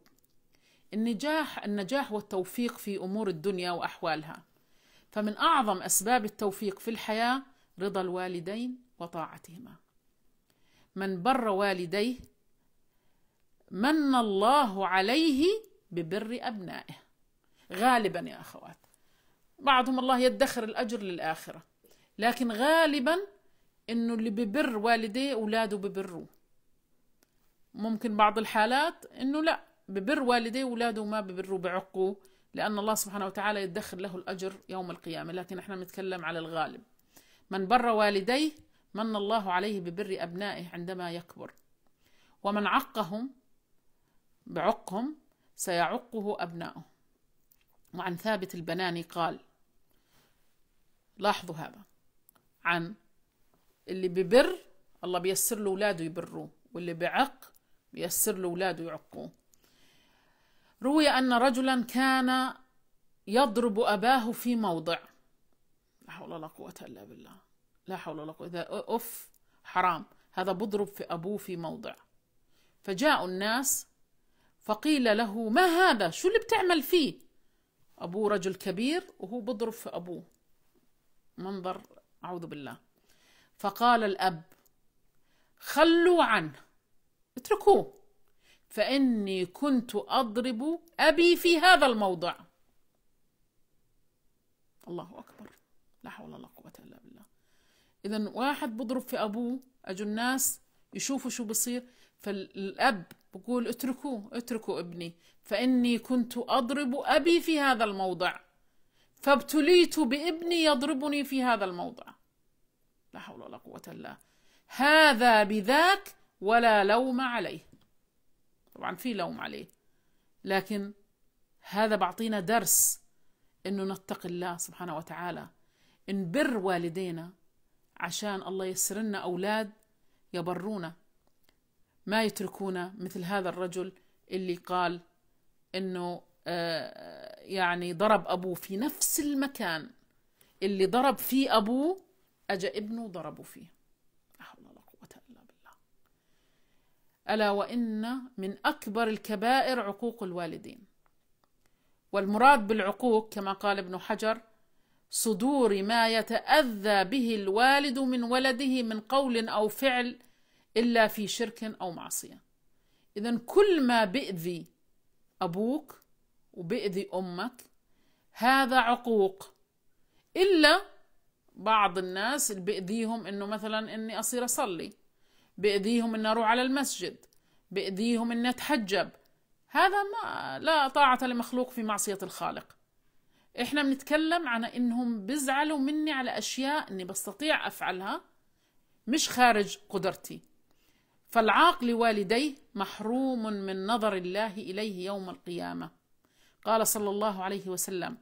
النجاح النجاح والتوفيق في أمور الدنيا وأحوالها فمن أعظم أسباب التوفيق في الحياة رضا الوالدين وطاعتهما من بر والديه من الله عليه ببر أبنائه غالبا يا أخوات بعضهم الله يدخر الأجر للآخرة لكن غالبا إنه اللي ببر والديه أولاده ببروه ممكن بعض الحالات إنه لا ببر والديه أولاده ما ببروا بعقوه لأن الله سبحانه وتعالى يدخر له الأجر يوم القيامة لكن احنا بنتكلم على الغالب من بر والديه من الله عليه ببر أبنائه عندما يكبر ومن عقهم بعقهم سيعقه أبناؤه وعن ثابت البناني قال لاحظوا هذا عن اللي ببر الله بيسر له أولاده يبروه واللي بعق بيسر له أولاده يعقوه روي أن رجلا كان يضرب أباه في موضع لا حول ولا قوة إلا بالله لا حول ولا قوة إذا أف حرام هذا بضرب في أبوه في موضع فجاء الناس فقيل له ما هذا شو اللي بتعمل فيه أبوه رجل كبير وهو بضرب في أبوه منظر أعوذ بالله فقال الأب خلوا عنه اتركوه فإني كنت أضرب أبي في هذا الموضع الله أكبر لا حول ولا قوة إلا بالله إذا واحد بضرب في أبوه أجوا الناس يشوفوا شو بصير فالأب بقول اتركوه اتركوا ابني فإني كنت أضرب أبي في هذا الموضع فابتليت بابني يضربني في هذا الموضع لا حول ولا قوة إلا هذا بذاك ولا لوم عليه طبعا في لوم عليه لكن هذا بعطينا درس انه نتقي الله سبحانه وتعالى نبر والدينا عشان الله يسر لنا أولاد يبرونا ما يتركونا مثل هذا الرجل اللي قال انه آه، يعني ضرب ابوه في نفس المكان اللي ضرب فيه ابوه اجى ابنه ضربه فيه لا حول ولا قوه الا بالله الا وان من اكبر الكبائر عقوق الوالدين والمراد بالعقوق كما قال ابن حجر صدور ما يتأذى به الوالد من ولده من قول أو فعل إلا في شرك أو معصية إذا كل ما بئذي أبوك وبئذي أمك هذا عقوق إلا بعض الناس اللي بئذيهم إنه مثلا إني أصير أصلي بئذيهم إني أروح على المسجد بئذيهم إني أتحجب هذا ما لا طاعة لمخلوق في معصية الخالق احنا بنتكلم عن انهم بيزعلوا مني على اشياء اني بستطيع افعلها مش خارج قدرتي فالعاق لوالديه محروم من نظر الله اليه يوم القيامه قال صلى الله عليه وسلم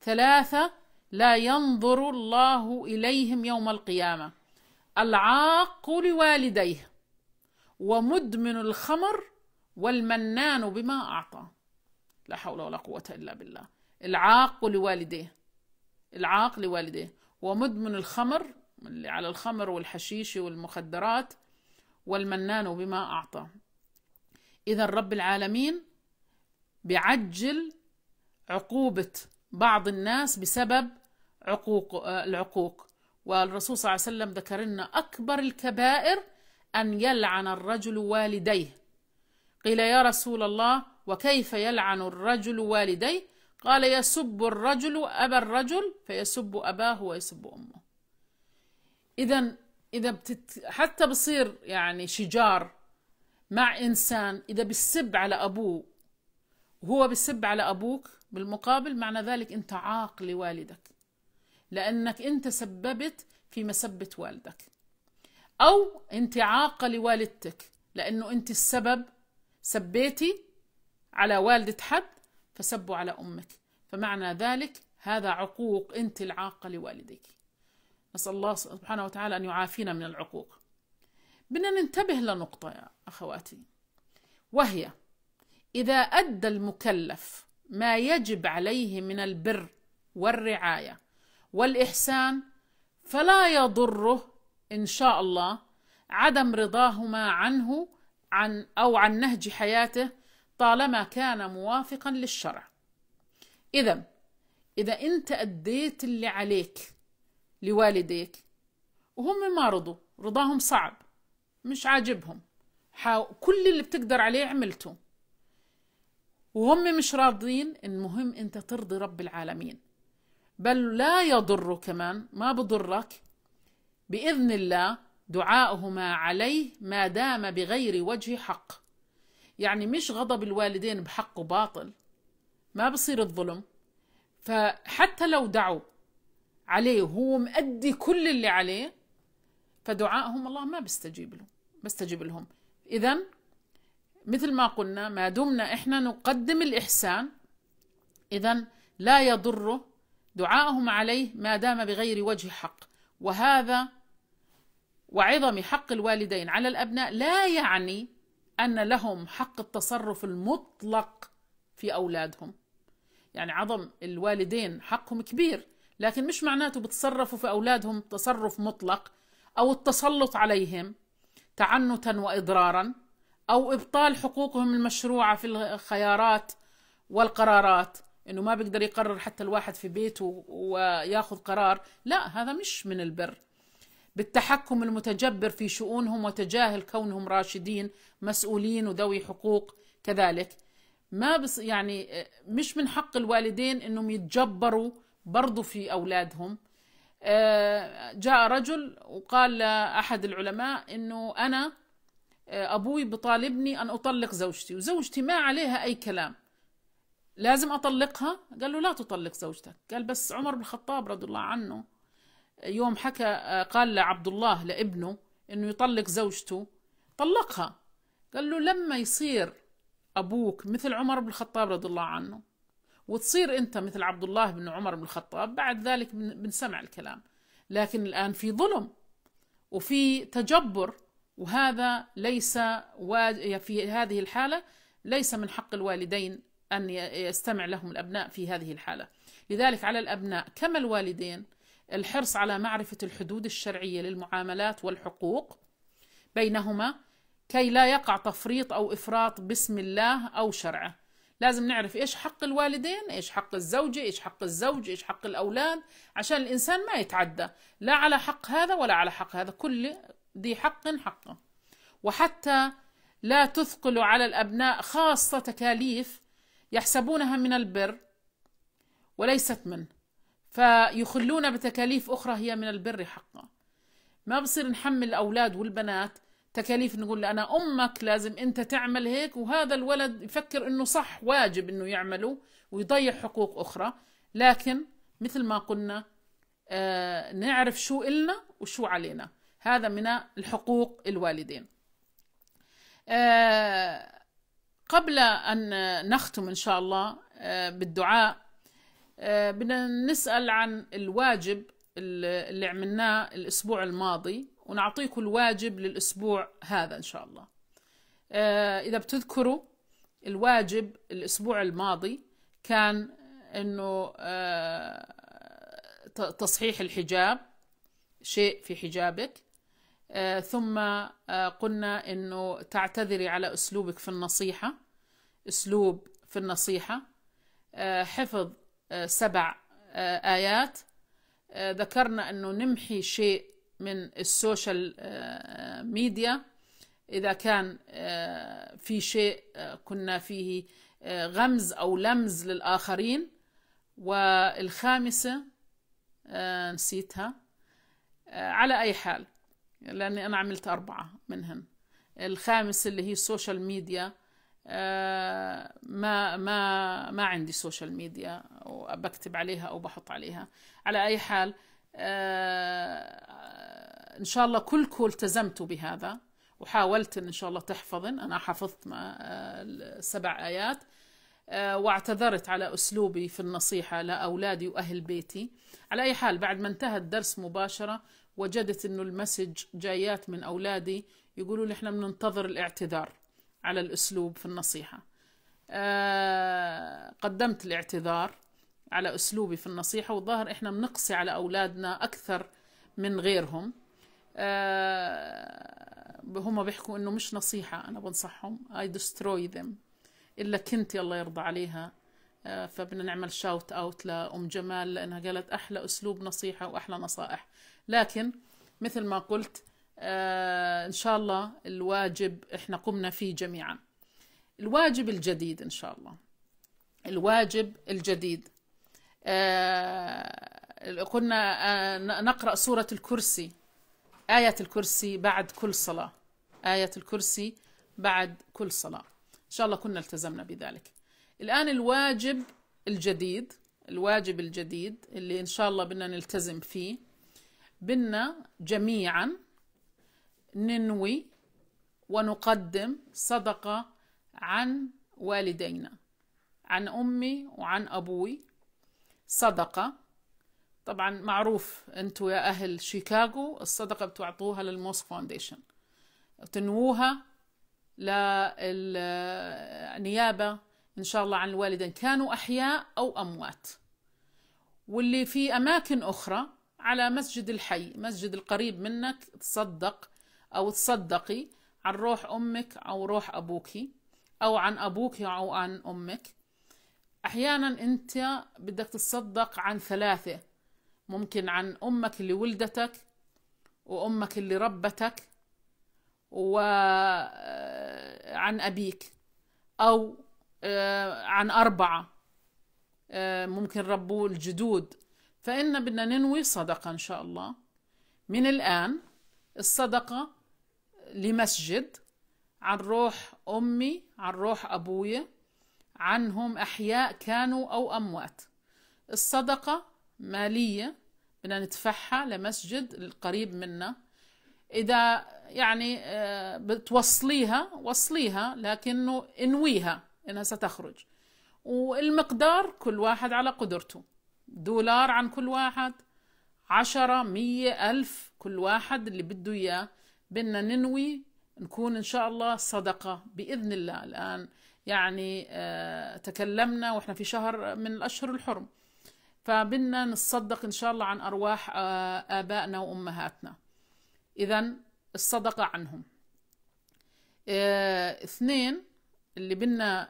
ثلاثه لا ينظر الله اليهم يوم القيامه العاق لوالديه ومدمن الخمر والمنان بما اعطى لا حول ولا قوه الا بالله العاق لوالديه العاق لوالديه ومدمن الخمر اللي على الخمر والحشيش والمخدرات والمنان بما أعطى إذا رب العالمين بعجل عقوبة بعض الناس بسبب عقوق آه، العقوق والرسول صلى الله عليه وسلم ذكر لنا أكبر الكبائر أن يلعن الرجل والديه قيل يا رسول الله وكيف يلعن الرجل والديه قال يسب الرجل أبا الرجل فيسب أباه ويسب أمه إذا إذا بتت... حتى بصير يعني شجار مع إنسان إذا بيسب على أبوه وهو بيسب على أبوك بالمقابل معنى ذلك أنت عاق لوالدك لأنك أنت سببت في مسبة والدك أو أنت عاقة لوالدتك لأنه أنت السبب سبيتي على والدة حد فسبوا على أمك فمعنى ذلك هذا عقوق أنت العاقة لوالديك نسأل الله سبحانه وتعالى أن يعافينا من العقوق بدنا ننتبه لنقطة يا أخواتي وهي إذا أدى المكلف ما يجب عليه من البر والرعاية والإحسان فلا يضره إن شاء الله عدم رضاهما عنه عن أو عن نهج حياته طالما كان موافقا للشرع اذا اذا انت اديت اللي عليك لوالديك وهم ما رضوا رضاهم صعب مش عاجبهم كل اللي بتقدر عليه عملته وهم مش راضين المهم انت ترضي رب العالمين بل لا يضر كمان ما بضرك باذن الله دعاؤهما عليه ما دام بغير وجه حق يعني مش غضب الوالدين بحقه باطل ما بصير الظلم فحتى لو دعوا عليه وهو مأدي كل اللي عليه فدعائهم الله ما بيستجيب له بيستجيب لهم إذا مثل ما قلنا ما دمنا إحنا نقدم الإحسان إذا لا يضره دعائهم عليه ما دام بغير وجه حق وهذا وعظم حق الوالدين على الأبناء لا يعني ان لهم حق التصرف المطلق في اولادهم يعني عظم الوالدين حقهم كبير لكن مش معناته بتصرفوا في اولادهم تصرف مطلق او التسلط عليهم تعنتا واضرارا او ابطال حقوقهم المشروعه في الخيارات والقرارات انه ما بيقدر يقرر حتى الواحد في بيته وياخذ قرار لا هذا مش من البر بالتحكم المتجبر في شؤونهم وتجاهل كونهم راشدين مسؤولين وذوي حقوق كذلك ما بص يعني آه، مش من حق الوالدين انهم يتجبروا برضو في اولادهم آه، جاء رجل وقال لاحد العلماء انه انا آه، ابوي بطالبني ان اطلق زوجتي وزوجتي ما عليها اي كلام لازم اطلقها قال له لا تطلق زوجتك قال بس عمر بن الخطاب رضي الله عنه يوم حكى آه، قال لعبد الله لابنه انه يطلق زوجته طلقها قال له لما يصير ابوك مثل عمر بن الخطاب رضي الله عنه وتصير انت مثل عبد الله بن عمر بن الخطاب بعد ذلك بنسمع الكلام لكن الان في ظلم وفي تجبر وهذا ليس في هذه الحاله ليس من حق الوالدين ان يستمع لهم الابناء في هذه الحاله لذلك على الابناء كما الوالدين الحرص على معرفة الحدود الشرعية للمعاملات والحقوق بينهما كي لا يقع تفريط أو إفراط باسم الله أو شرعه لازم نعرف إيش حق الوالدين إيش حق الزوجة إيش حق الزوج إيش حق الأولاد عشان الإنسان ما يتعدى لا على حق هذا ولا على حق هذا كل ذي حق حقه وحتى لا تثقل على الأبناء خاصة تكاليف يحسبونها من البر وليست منه فيخلونا بتكاليف أخرى هي من البر حقا ما بصير نحمل الأولاد والبنات تكاليف نقول أنا أمك لازم أنت تعمل هيك وهذا الولد يفكر أنه صح واجب أنه يعمله ويضيع حقوق أخرى لكن مثل ما قلنا آه نعرف شو إلنا وشو علينا هذا من الحقوق الوالدين آه قبل أن نختم إن شاء الله آه، بالدعاء آه، بدنا نسأل عن الواجب اللي عملناه الأسبوع الماضي ونعطيكم الواجب للأسبوع هذا إن شاء الله آه، إذا بتذكروا الواجب الأسبوع الماضي كان أنه آه، تصحيح الحجاب شيء في حجابك ثم قلنا أنه تعتذري على أسلوبك في النصيحة أسلوب في النصيحة حفظ سبع آه، آيات آه، ذكرنا أنه نمحي شيء من السوشيال آه، ميديا إذا كان في شيء كنا فيه غمز أو لمز للآخرين والخامسة نسيتها على أي حال لأني أنا عملت أربعة منهن الخامسة اللي هي السوشيال ميديا آه، ما ما ما عندي سوشيال ميديا وبكتب عليها او بحط عليها على اي حال آه، ان شاء الله كلكم التزمتوا بهذا وحاولت ان شاء الله تحفظن انا حفظت ما آه، السبع ايات واعتذرت على اسلوبي في النصيحه لاولادي واهل بيتي على اي حال بعد ما انتهى الدرس مباشره وجدت انه المسج جايات من اولادي يقولوا لي احنا بننتظر الاعتذار على الأسلوب في النصيحة آه، قدمت الاعتذار على أسلوبي في النصيحة والظاهر إحنا بنقصي على أولادنا أكثر من غيرهم آه، هم بيحكوا إنه مش نصيحة أنا بنصحهم I destroy them إلا كنتي الله يرضى عليها آه، فبدنا نعمل شاوت أوت لأم جمال لأنها قالت أحلى أسلوب نصيحة وأحلى نصائح لكن مثل ما قلت آه، ان شاء الله الواجب احنا قمنا فيه جميعا الواجب الجديد ان شاء الله الواجب الجديد آه، قلنا آه، نقرا سوره الكرسي ايه الكرسي بعد كل صلاه ايه الكرسي بعد كل صلاه ان شاء الله كنا التزمنا بذلك الان الواجب الجديد الواجب الجديد اللي ان شاء الله بدنا نلتزم فيه بدنا جميعا ننوي ونقدم صدقة عن والدينا عن أمي وعن أبوي صدقة طبعا معروف أنتوا يا أهل شيكاغو الصدقة بتعطوها للموس فاونديشن تنووها للنيابة إن شاء الله عن الوالدين كانوا أحياء أو أموات واللي في أماكن أخرى على مسجد الحي مسجد القريب منك تصدق أو تصدقي عن روح أمك أو روح أبوكي أو عن أبوك أو عن أمك أحيانا أنت بدك تتصدق عن ثلاثة ممكن عن أمك اللي ولدتك وأمك اللي ربتك وعن آه، أبيك أو آه، عن أربعة آه، ممكن ربوا الجدود فإن بدنا ننوي صدقة إن شاء الله من الآن الصدقة لمسجد عن روح أمي عن روح أبويا عنهم أحياء كانوا أو أموات الصدقة مالية بدنا ندفعها لمسجد القريب منا إذا يعني آه، بتوصليها وصليها لكنه انويها إنها ستخرج والمقدار كل واحد على قدرته دولار عن كل واحد عشرة مية ألف كل واحد اللي بده إياه بدنا ننوي نكون إن شاء الله صدقة بإذن الله الآن يعني آه، تكلمنا وإحنا في شهر من الأشهر الحرم فبدنا نتصدق إن شاء الله عن أرواح آه، آبائنا وأمهاتنا إذا الصدقة عنهم آه، اثنين اللي بدنا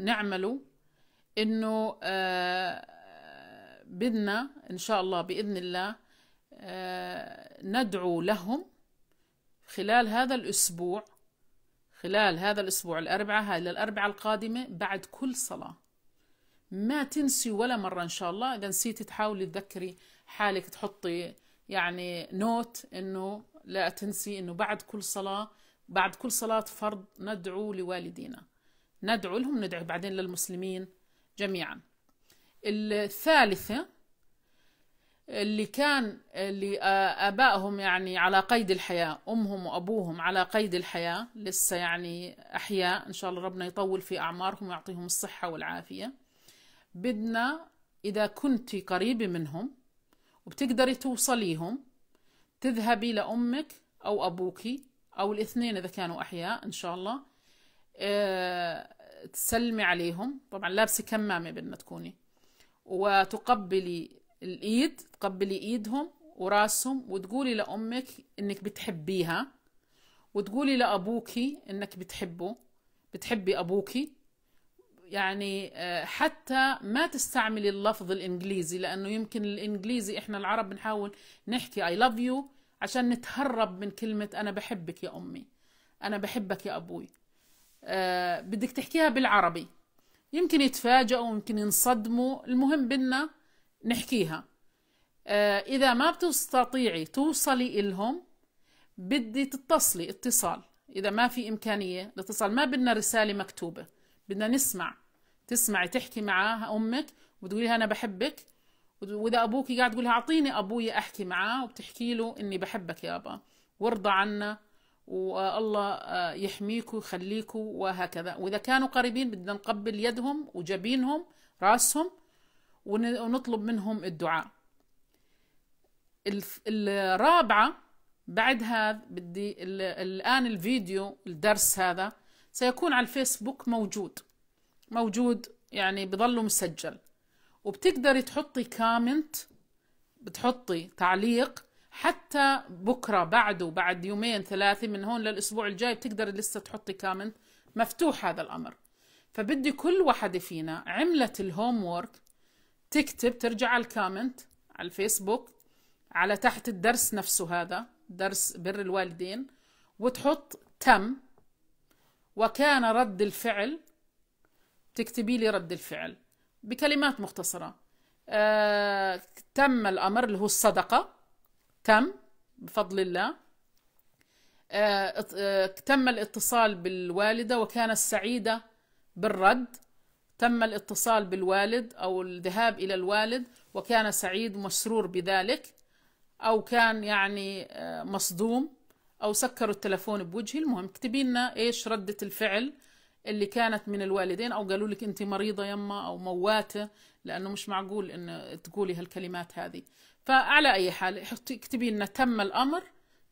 نعمله إنه بدنا إن شاء الله بإذن الله ندعو لهم خلال هذا الأسبوع خلال هذا الأسبوع الأربعة هاي للأربعة القادمة بعد كل صلاة ما تنسي ولا مرة إن شاء الله إذا نسيتي تحاولي تذكري حالك تحطي يعني نوت إنه لا تنسي إنه بعد كل صلاة بعد كل صلاة فرض ندعو لوالدينا ندعو لهم ندعو بعدين للمسلمين جميعا الثالثة اللي كان اللي آه، ابائهم يعني على قيد الحياه امهم وابوهم على قيد الحياه لسه يعني احياء ان شاء الله ربنا يطول في اعمارهم ويعطيهم الصحه والعافيه بدنا اذا كنت قريبه منهم وبتقدري توصليهم تذهبي لامك او ابوك او الاثنين اذا كانوا احياء ان شاء الله آه، تسلمي عليهم طبعا لابسه كمامه بدنا تكوني وتقبلي الايد تقبلي ايدهم وراسهم وتقولي لامك انك بتحبيها وتقولي لابوكي انك بتحبه بتحبي ابوكي يعني آه، حتى ما تستعملي اللفظ الانجليزي لانه يمكن الانجليزي احنا العرب بنحاول نحكي اي لاف يو عشان نتهرب من كلمه انا بحبك يا امي انا بحبك يا ابوي آه، بدك تحكيها بالعربي يمكن يتفاجئوا يمكن ينصدموا المهم بدنا نحكيها آه، إذا ما بتستطيعي توصلي إلهم بدي تتصلي اتصال إذا ما في إمكانية الاتصال ما بدنا رسالة مكتوبة بدنا نسمع تسمعي تحكي معها أمك وتقولي أنا بحبك وإذا أبوك قاعد تقولها أعطيني أبوي أحكي معاه وبتحكي له إني بحبك يابا وارضى عنا والله آه، يحميك ويخليك وهكذا وإذا كانوا قريبين بدنا نقبل يدهم وجبينهم راسهم ونطلب منهم الدعاء الرابعة بعد هذا بدي الآن الفيديو الدرس هذا سيكون على الفيسبوك موجود موجود يعني بضله مسجل وبتقدري تحطي كامنت بتحطي تعليق حتى بكره بعده بعد يومين ثلاثه من هون للاسبوع الجاي بتقدري لسه تحطي كامنت مفتوح هذا الامر فبدي كل وحده فينا عملت الهوم وورك تكتب ترجع على الكومنت على الفيسبوك على تحت الدرس نفسه هذا درس بر الوالدين وتحط تم وكان رد الفعل تكتبي لي رد الفعل بكلمات مختصرة آه تم الأمر اللي هو الصدقة تم بفضل الله آه, آه، تم الاتصال بالوالدة وكانت سعيدة بالرد تم الاتصال بالوالد أو الذهاب إلى الوالد وكان سعيد مسرور بذلك أو كان يعني آه، مصدوم أو سكروا التلفون بوجهي المهم اكتبي لنا إيش ردة الفعل اللي كانت من الوالدين أو قالوا لك أنت مريضة يما أو مواتة لأنه مش معقول أن تقولي هالكلمات هذه فعلى أي حال اكتبي لنا تم الأمر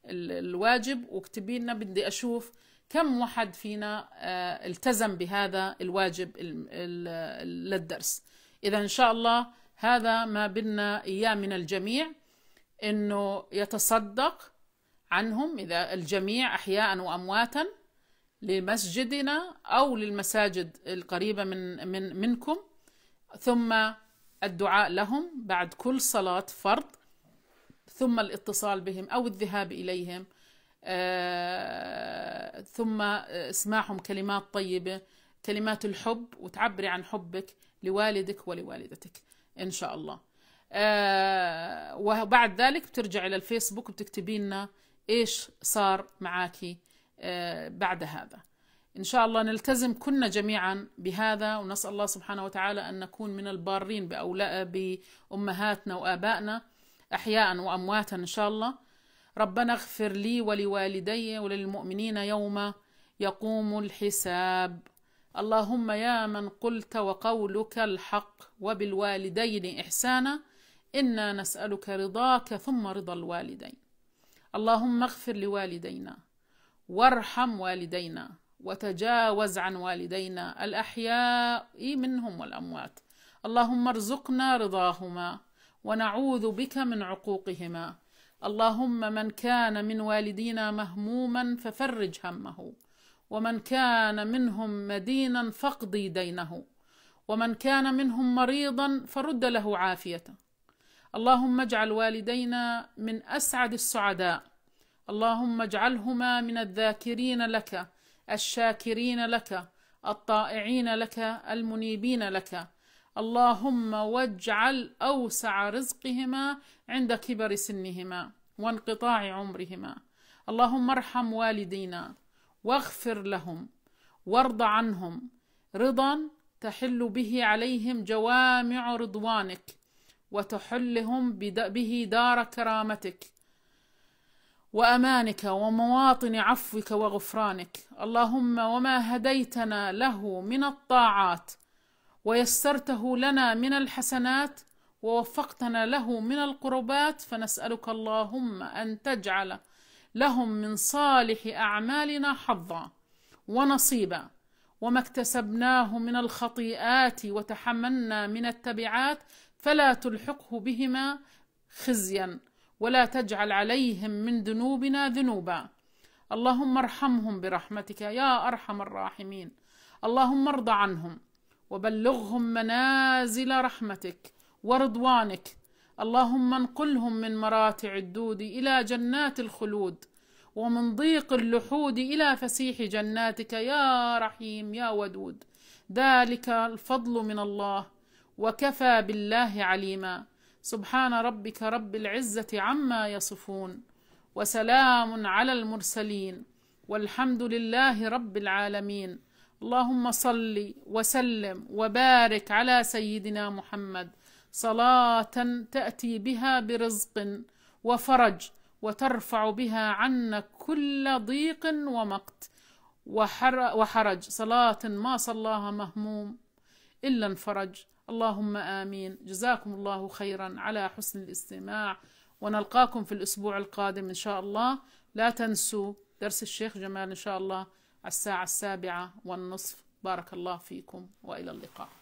الواجب واكتبي لنا بدي أشوف كم واحد فينا آه، التزم بهذا الواجب للدرس إذا إن شاء الله هذا ما بدنا إياه من الجميع إنه يتصدق عنهم إذا الجميع أحياء وأمواتا لمسجدنا أو للمساجد القريبة من, من منكم ثم الدعاء لهم بعد كل صلاة فرض ثم الاتصال بهم أو الذهاب إليهم آه، ثم اسمعهم كلمات طيبة كلمات الحب وتعبري عن حبك لوالدك ولوالدتك إن شاء الله آه، وبعد ذلك بترجعي الفيسبوك وبتكتبي لنا إيش صار معاكي آه، بعد هذا إن شاء الله نلتزم كنا جميعا بهذا ونسأل الله سبحانه وتعالى أن نكون من البارين بأمهاتنا وآبائنا أحياء وأمواتا إن شاء الله ربنا اغفر لي ولوالدي وللمؤمنين يوم يقوم الحساب اللهم يا من قلت وقولك الحق وبالوالدين إحسانا إنا نسألك رضاك ثم رضا الوالدين اللهم اغفر لوالدينا وارحم والدينا وتجاوز عن والدينا الأحياء منهم والأموات اللهم ارزقنا رضاهما ونعوذ بك من عقوقهما اللهم من كان من والدينا مهموما ففرج همه ومن كان منهم مدينا فاقضي دينه ومن كان منهم مريضا فرد له عافيته اللهم اجعل والدينا من اسعد السعداء اللهم اجعلهما من الذاكرين لك الشاكرين لك الطائعين لك المنيبين لك اللهم واجعل أوسع رزقهما عند كبر سنهما وانقطاع عمرهما اللهم ارحم والدينا واغفر لهم وارض عنهم رضا تحل به عليهم جوامع رضوانك وتحلهم به دار كرامتك وامانك ومواطن عفوك وغفرانك اللهم وما هديتنا له من الطاعات ويسرته لنا من الحسنات ووفقتنا له من القربات فنسألك اللهم أن تجعل لهم من صالح أعمالنا حظا ونصيبا وما اكتسبناه من الخطيئات وتحملنا من التبعات فلا تلحقه بهما خزيا ولا تجعل عليهم من ذنوبنا ذنوبا اللهم ارحمهم برحمتك يا ارحم الراحمين اللهم ارض عنهم وبلغهم منازل رحمتك ورضوانك اللهم انقلهم من مراتع الدود الى جنات الخلود ومن ضيق اللحود الى فسيح جناتك يا رحيم يا ودود ذلك الفضل من الله وكفى بالله عليما سبحان ربك رب العزه عما يصفون وسلام على المرسلين والحمد لله رب العالمين اللهم صل وسلم وبارك على سيدنا محمد صلاه تاتي بها برزق وفرج وترفع بها عنا كل ضيق ومقت وحرج صلاه ما صلاها مهموم الا انفرج اللهم امين جزاكم الله خيرا على حسن الاستماع ونلقاكم في الاسبوع القادم ان شاء الله لا تنسوا درس الشيخ جمال ان شاء الله الساعة السابعة والنصف بارك الله فيكم وإلى اللقاء